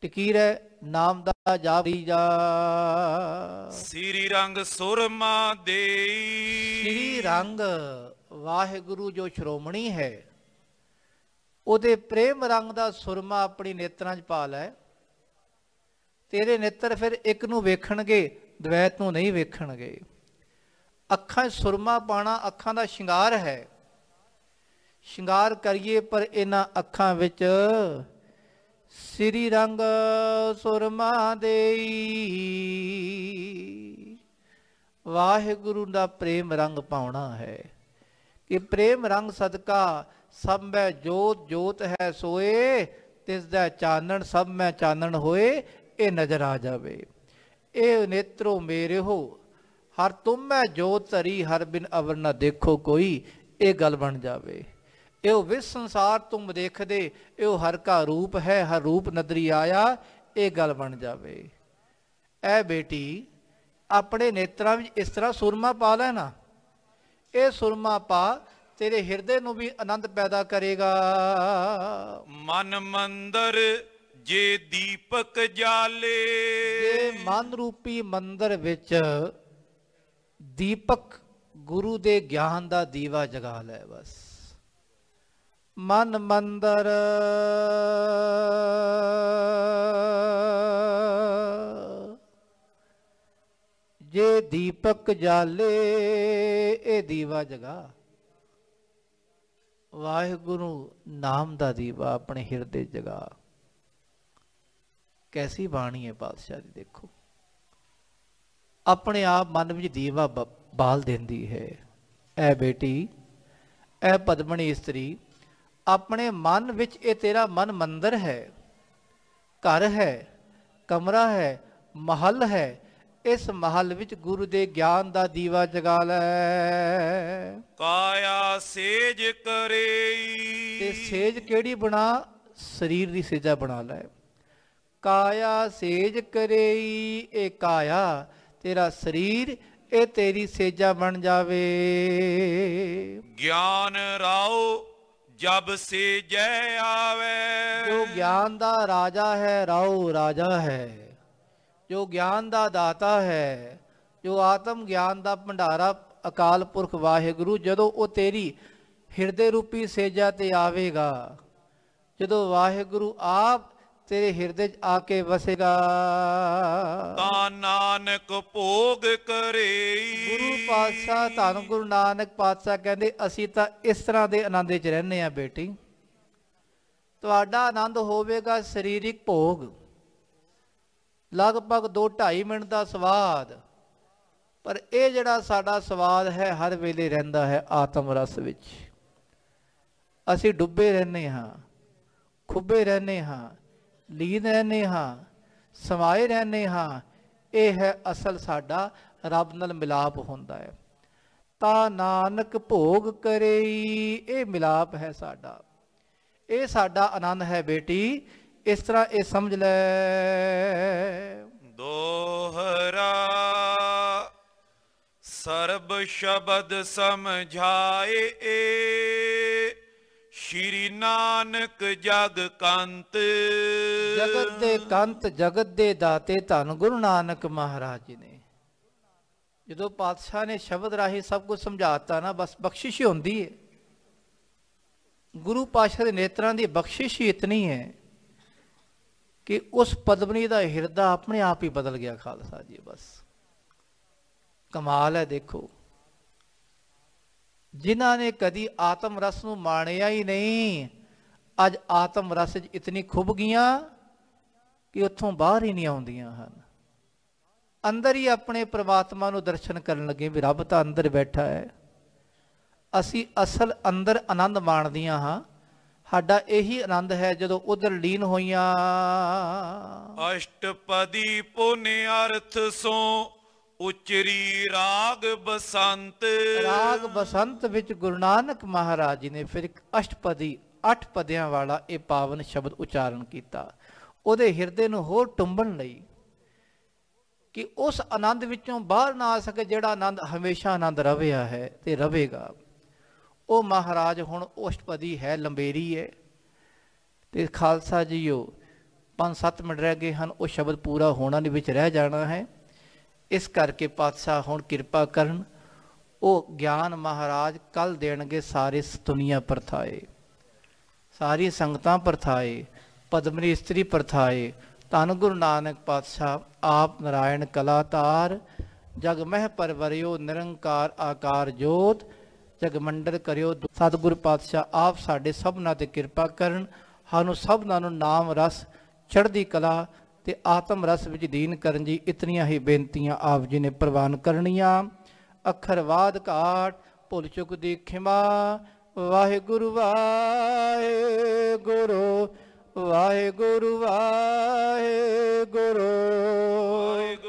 ਟਕੀ ਰਹਿ ਨਾਮ ਦਾ ਜਾਪੀ ਜਾ ਸ੍ਰੀ ਰੰਗ ਸੁਰਮਾ ਦੇਈ ਸ੍ਰੀ ਰੰਗ ਵਾਹਿਗੁਰੂ ਜੋ ਸ਼੍ਰੋਮਣੀ ਹੈ ਉਹਦੇ ਪ੍ਰੇਮ ਰੰਗ ਦਾ ਸੁਰਮਾ ਆਪਣੀ ਨੇਤਰਾਂ 'ਚ ਪਾ ਲੈ ਤੇਰੇ ਨੇਤਰ ਫਿਰ ਇੱਕ ਨੂੰ ਵੇਖਣਗੇ ਦ્વੈਤ ਨੂੰ ਨਹੀਂ ਵੇਖਣਗੇ ਅੱਖਾਂ 'ਚ ਸੁਰਮਾ ਪਾਣਾ ਅੱਖਾਂ ਦਾ ਸ਼ਿੰਗਾਰ ਹੈ ਸ਼ਿੰਗਾਰ ਕਰੀਏ ਪਰ ਇਹਨਾਂ ਅੱਖਾਂ ਵਿੱਚ ਸ੍ਰੀ ਰੰਗ ਸੁਰਮਾ ਦੇਈ ਵਾਹਿਗੁਰੂ ਦਾ ਪ੍ਰੇਮ ਰੰਗ ਪਾਉਣਾ ਹੈ ਕਿ ਪ੍ਰੇਮ ਰੰਗ ਸਦਕਾ ਸਭ ਮੈਂ ਜੋਤ ਜੋਤ ਹੈ ਸੋਏ ਤਿਸ ਦਾ ਚਾਨਣ ਸਭ ਮੈਂ ਚਾਨਣ ਹੋਏ ਇਹ ਨਜ਼ਰ ਆ ਜਾਵੇ ਇਹ ਨੇਤਰੋ ਮੇਰੇ ਹੋ ਹਰ ਤੁਮ ਮੈਂ ਜੋਤ ਧਰੀ ਹਰ ਬਿਨ ਅਵਰ ਨਾ ਦੇਖੋ ਕੋਈ ਇਹ ਗੱਲ ਬਣ ਜਾਵੇ ਇਹ ਵਿਸ ਸੰਸਾਰ ਤੁਮ ਦੇਖਦੇ ਇਹ ਹਰ ਕਾ ਰੂਪ ਹੈ ਹਰ ਰੂਪ ਨਦਰੀ ਆਇਆ ਇਹ ਗੱਲ ਬਣ ਜਾਵੇ ਐ ਬੇਟੀ ਆਪਣੇ ਨੇਤਰਾਂ ਵਿੱਚ ਇਸ ਤਰ੍ਹਾਂ ਸੁਰਮਾ ਪਾ ਲੈਣਾ ਇਹ ਸੁਰਮਾ ਪਾ ਤੇਰੇ ਹਿਰਦੇ ਨੂੰ ਵੀ ਆਨੰਦ ਪੈਦਾ ਕਰੇਗਾ ਮਨ ਮੰਦਰ ਜੇ ਦੀਪਕ ਜਾਲੇ ਜੇ ਮਨ ਰੂਪੀ ਮੰਦਰ ਵਿੱਚ ਦੀਪਕ ਗੁਰੂ ਦੇ ਗਿਆਨ ਦਾ ਦੀਵਾ ਜਗਾ ਲੈ ਬਸ ਮਨ ਮੰਦਰ ਜੇ ਦੀਪਕ ਜਾਲੇ ਇਹ ਦੀਵਾ ਜਗਾ ਵਾਹਿਗੁਰੂ ਨਾਮ ਦਾ ਦੀਵਾ ਆਪਣੇ ਹਿਰਦੇ ਜਗਾ ਕੈਸੀ ਬਾਣੀ ਹੈ ਬਾਦਸ਼ਾਹ ਦੀ ਦੇਖੋ ਆਪਣੇ ਆਪ ਮਨ ਵਿੱਚ ਦੀਵਾ ਬਾਲ ਦਿੰਦੀ ਹੈ ਐ ਬੇਟੀ ਐ ਪਦਮਣੀ ਇਸਤਰੀ ਆਪਣੇ ਮਨ ਵਿੱਚ ਇਹ ਤੇਰਾ ਮਨ ਮੰਦਰ ਹੈ ਘਰ ਹੈ ਕਮਰਾ ਹੈ ਮਹਿਲ ਹੈ ਇਸ ਮਹਲ ਵਿੱਚ ਗੁਰੂ ਦੇ ਗਿਆਨ ਦਾ ਦੀਵਾ ਜਗਾ ਲੈ ਕਾਇਆ ਸੇਜ ਕਰੇ ਤੇ ਸੇਜ ਕਿਹੜੀ ਬਣਾ ਸਰੀਰ ਦੀ ਸੇਜਾ ਬਣਾ ਲੈ ਕਾਇਆ ਸੇਜ ਕਰੇ ਇਹ ਕਾਇਆ ਤੇਰਾ ਸਰੀਰ ਇਹ ਤੇਰੀ ਸੇਜਾ ਬਣ ਜਾਵੇ ਗਿਆਨ ਰਾਉ ਜਬ ਸੇਜੈ ਆਵੇ ਜੋ ਗਿਆਨ ਦਾ ਰਾਜਾ ਹੈ ਰਾਉ ਰਾਜਾ ਹੈ ਜੋ ਗਿਆਨ ਦਾ ਦਾਤਾ ਹੈ ਜੋ ਆਤਮ ਗਿਆਨ ਦਾ ਭੰਡਾਰਾ ਅਕਾਲ ਪੁਰਖ ਵਾਹਿਗੁਰੂ ਜਦੋਂ ਉਹ ਤੇਰੀ ਹਿਰਦੇ ਰੂਪੀ ਸੇਜਾ ਤੇ ਆਵੇਗਾ ਜਦੋਂ ਵਾਹਿਗੁਰੂ ਆਪ ਤੇਰੇ ਹਿਰਦੇ 'ਚ ਆ ਕੇ ਵਸੇਗਾ ਤਾਂ ਨਾਨਕ ਭੋਗ ਕਰੇ ਗੁਰੂ ਪਾਤਸ਼ਾਹ ਧੰਨ ਗੁਰੂ ਨਾਨਕ ਪਾਤਸ਼ਾਹ ਕਹਿੰਦੇ ਅਸੀਂ ਤਾਂ ਇਸ ਤਰ੍ਹਾਂ ਦੇ ਆਨੰਦ 'ਚ ਰਹਿੰਦੇ ਆ ਬੇਟੀ ਤੁਹਾਡਾ ਆਨੰਦ ਹੋਵੇਗਾ ਸਰੀਰਿਕ ਭੋਗ ਲਗਭਗ 2-2.5 ਮਿੰਟ ਦਾ ਸਵਾਦ ਪਰ ਇਹ ਜਿਹੜਾ ਸਾਡਾ ਸਵਾਦ ਹੈ ਹਰ ਵੇਲੇ ਰਹਿੰਦਾ ਹੈ ਆਤਮ ਰਸ ਵਿੱਚ ਅਸੀਂ ਡੁੱਬੇ ਰਹਿੰਨੇ ਹਾਂ ਖੁੱਬੇ ਰਹਿੰਨੇ ਹਾਂ ਲੀਨ ਰਹਿੰਨੇ ਹਾਂ ਸਮਾਏ ਰਹਿੰਨੇ ਹਾਂ ਇਹ ਹੈ ਅਸਲ ਸਾਡਾ ਰੱਬ ਨਾਲ ਮਿਲਾਪ ਹੁੰਦਾ ਹੈ ਤਾ ਨਾਨਕ ਭੋਗ ਕਰੇ ਇਹ ਮਿਲਾਪ ਹੈ ਸਾਡਾ ਇਹ ਸਾਡਾ ਆਨੰਦ ਹੈ ਬੇਟੀ ਇਸ ਤਰ੍ਹਾਂ ਇਹ ਸਮਝ ਲੈ ਦੋਹਰਾ ਸਰਬ ਸ਼ਬਦ ਸਮਝਾਏ ਸ਼੍ਰੀ ਨਾਨਕ ਜਗ ਕੰਤ ਜਗਤ ਦੇ ਕੰਤ ਜਗਤ ਦੇ ਦਾਤੇ ਧੰ ਗੁਰੂ ਨਾਨਕ ਮਹਾਰਾਜ ਜੀ ਨੇ ਜਦੋਂ ਪਾਤਸ਼ਾਹ ਨੇ ਸ਼ਬਦ ਰਾਹੀਂ ਸਭ ਕੁਝ ਸਮਝਾਤਾ ਨਾ ਬਸ ਬਖਸ਼ਿਸ਼ ਹੀ ਹੁੰਦੀ ਹੈ ਗੁਰੂ ਪਾਸ਼ਾ ਦੇ ਨੇਤਰਾਂ ਦੀ ਬਖਸ਼ਿਸ਼ ਹੀ ਇਤਨੀ ਹੈ ਕਿ ਉਸ ਪਦਮਨੀ ਦਾ ਹਿਰਦਾ ਆਪਣੇ ਆਪ ਹੀ ਬਦਲ ਗਿਆ ਖਾਲਸਾ ਜੀ ਬਸ ਕਮਾਲ ਹੈ ਦੇਖੋ ਜਿਨ੍ਹਾਂ ਨੇ ਕਦੀ ਆਤਮ ਰਸ ਨੂੰ ਮਾਣਿਆ ਹੀ ਨਹੀਂ ਅੱਜ ਆਤਮ ਰਸ 'ਚ ਇਤਨੀ ਖੁੱਬ ਗਈਆਂ ਕਿ ਉੱਥੋਂ ਬਾਹਰ ਹੀ ਨਹੀਂ ਆਉਂਦੀਆਂ ਹਨ ਅੰਦਰ ਹੀ ਆਪਣੇ ਪ੍ਰਮਾਤਮਾ ਨੂੰ ਦਰਸ਼ਨ ਕਰਨ ਲੱਗੇ ਵੀ ਰੱਬ ਤਾਂ ਅੰਦਰ ਬੈਠਾ ਹੈ ਅਸੀਂ ਅਸਲ ਅੰਦਰ ਆਨੰਦ ਮਾਣਦੀਆਂ ਹਾਂ ਸਾਡਾ ਇਹੀ ਆਨੰਦ ਹੈ ਜਦੋਂ ਉਧਰ ਲੀਨ ਹੋਈਆਂ ਅਸ਼ਟਪਦੀ ਪੁਨ ਅਰਥ ਸੋ ਉਚਰੀ ਰਾਗ ਬਸੰਤ ਰਾਗ ਬਸੰਤ ਵਿੱਚ ਗੁਰੂ ਨਾਨਕ ਮਹਾਰਾਜ ਜੀ ਨੇ ਫਿਰ ਅਸ਼ਟਪਦੀ ਅੱਠ ਪਦਿਆਂ ਵਾਲਾ ਇਹ ਪਾਵਨ ਸ਼ਬਦ ਉਚਾਰਨ ਕੀਤਾ ਉਹਦੇ ਹਿਰਦੇ ਨੂੰ ਹੋਰ ਟੁੰਬਣ ਲਈ ਕਿ ਉਸ ਆਨੰਦ ਵਿੱਚੋਂ ਬਾਹਰ ਨਾ ਆ ਸਕੇ ਜਿਹੜਾ ਆਨੰਦ ਹਮੇਸ਼ਾ ਆਨੰਦ ਰਵਿਆ ਹੈ ਤੇ ਰਵੇਗਾ ਉਹ ਮਹਾਰਾਜ ਹੁਣ ਉਸ਼ਟਪਦੀ ਹੈ ਲੰਬੇਰੀ ਹੈ ਤੇ ਖਾਲਸਾ ਜੀਓ 5-7 ਮਿੰਟ ਰਹਿ ਗਏ ਹਨ ਉਹ ਸ਼ਬਦ ਪੂਰਾ ਹੋਣਾ ਦੇ ਵਿੱਚ ਰਹਿ ਜਾਣਾ ਹੈ ਇਸ ਕਰਕੇ ਪਾਤਸ਼ਾਹ ਹੁਣ ਕਿਰਪਾ ਕਰਨ ਉਹ ਗਿਆਨ ਮਹਾਰਾਜ ਕੱਲ ਦੇਣਗੇ ਸਾਰੇ ਦੁਨੀਆ ਪਰਥਾਏ ਸਾਰੀ ਸੰਗਤਾਂ ਪਰਥਾਏ ਪਦਮਨੀ ਇਸਤਰੀ ਪਰਥਾਏ ਧੰਨ ਗੁਰੂ ਨਾਨਕ ਪਾਤਸ਼ਾਹ ਆਪ ਨਰਾਇਣ ਕਲਾਤਾਰ ਜਗ ਮਹਿ ਪਰਵਰਿਓ ਨਿਰੰਕਾਰ ਆਕਾਰ ਜੋਤ ਜਗਮੰਡਲ ਕਰਿਓ ਸਤਿਗੁਰ ਪਾਤਸ਼ਾਹ ਆਪ ਸਾਡੇ ਸਭਨਾ ਤੇ ਕਿਰਪਾ ਕਰਨ ਸਾਨੂੰ ਸਭਨਾਂ ਨੂੰ ਨਾਮ ਰਸ ਚੜ੍ਹਦੀ ਕਲਾ ਤੇ ਆਤਮ ਰਸ ਵਿੱਚ ਦੀਨ ਕਰਨ ਜੀ ਇਤਨੀਆਂ ਹੀ ਬੇਨਤੀਆਂ ਆਪ ਜੀ ਨੇ ਪ੍ਰਵਾਨ ਕਰਨੀਆਂ ਅਖਰਵਾਦ ਘਾਟ ਭੁੱਲ ਚੁੱਕ ਦੀ ਖਿਮਾ ਵਾਹਿਗੁਰੂ ਵਾਹਿਗੁਰੂ ਵਾਹਿਗੁਰੂ ਵਾਹਿਗੁਰੂ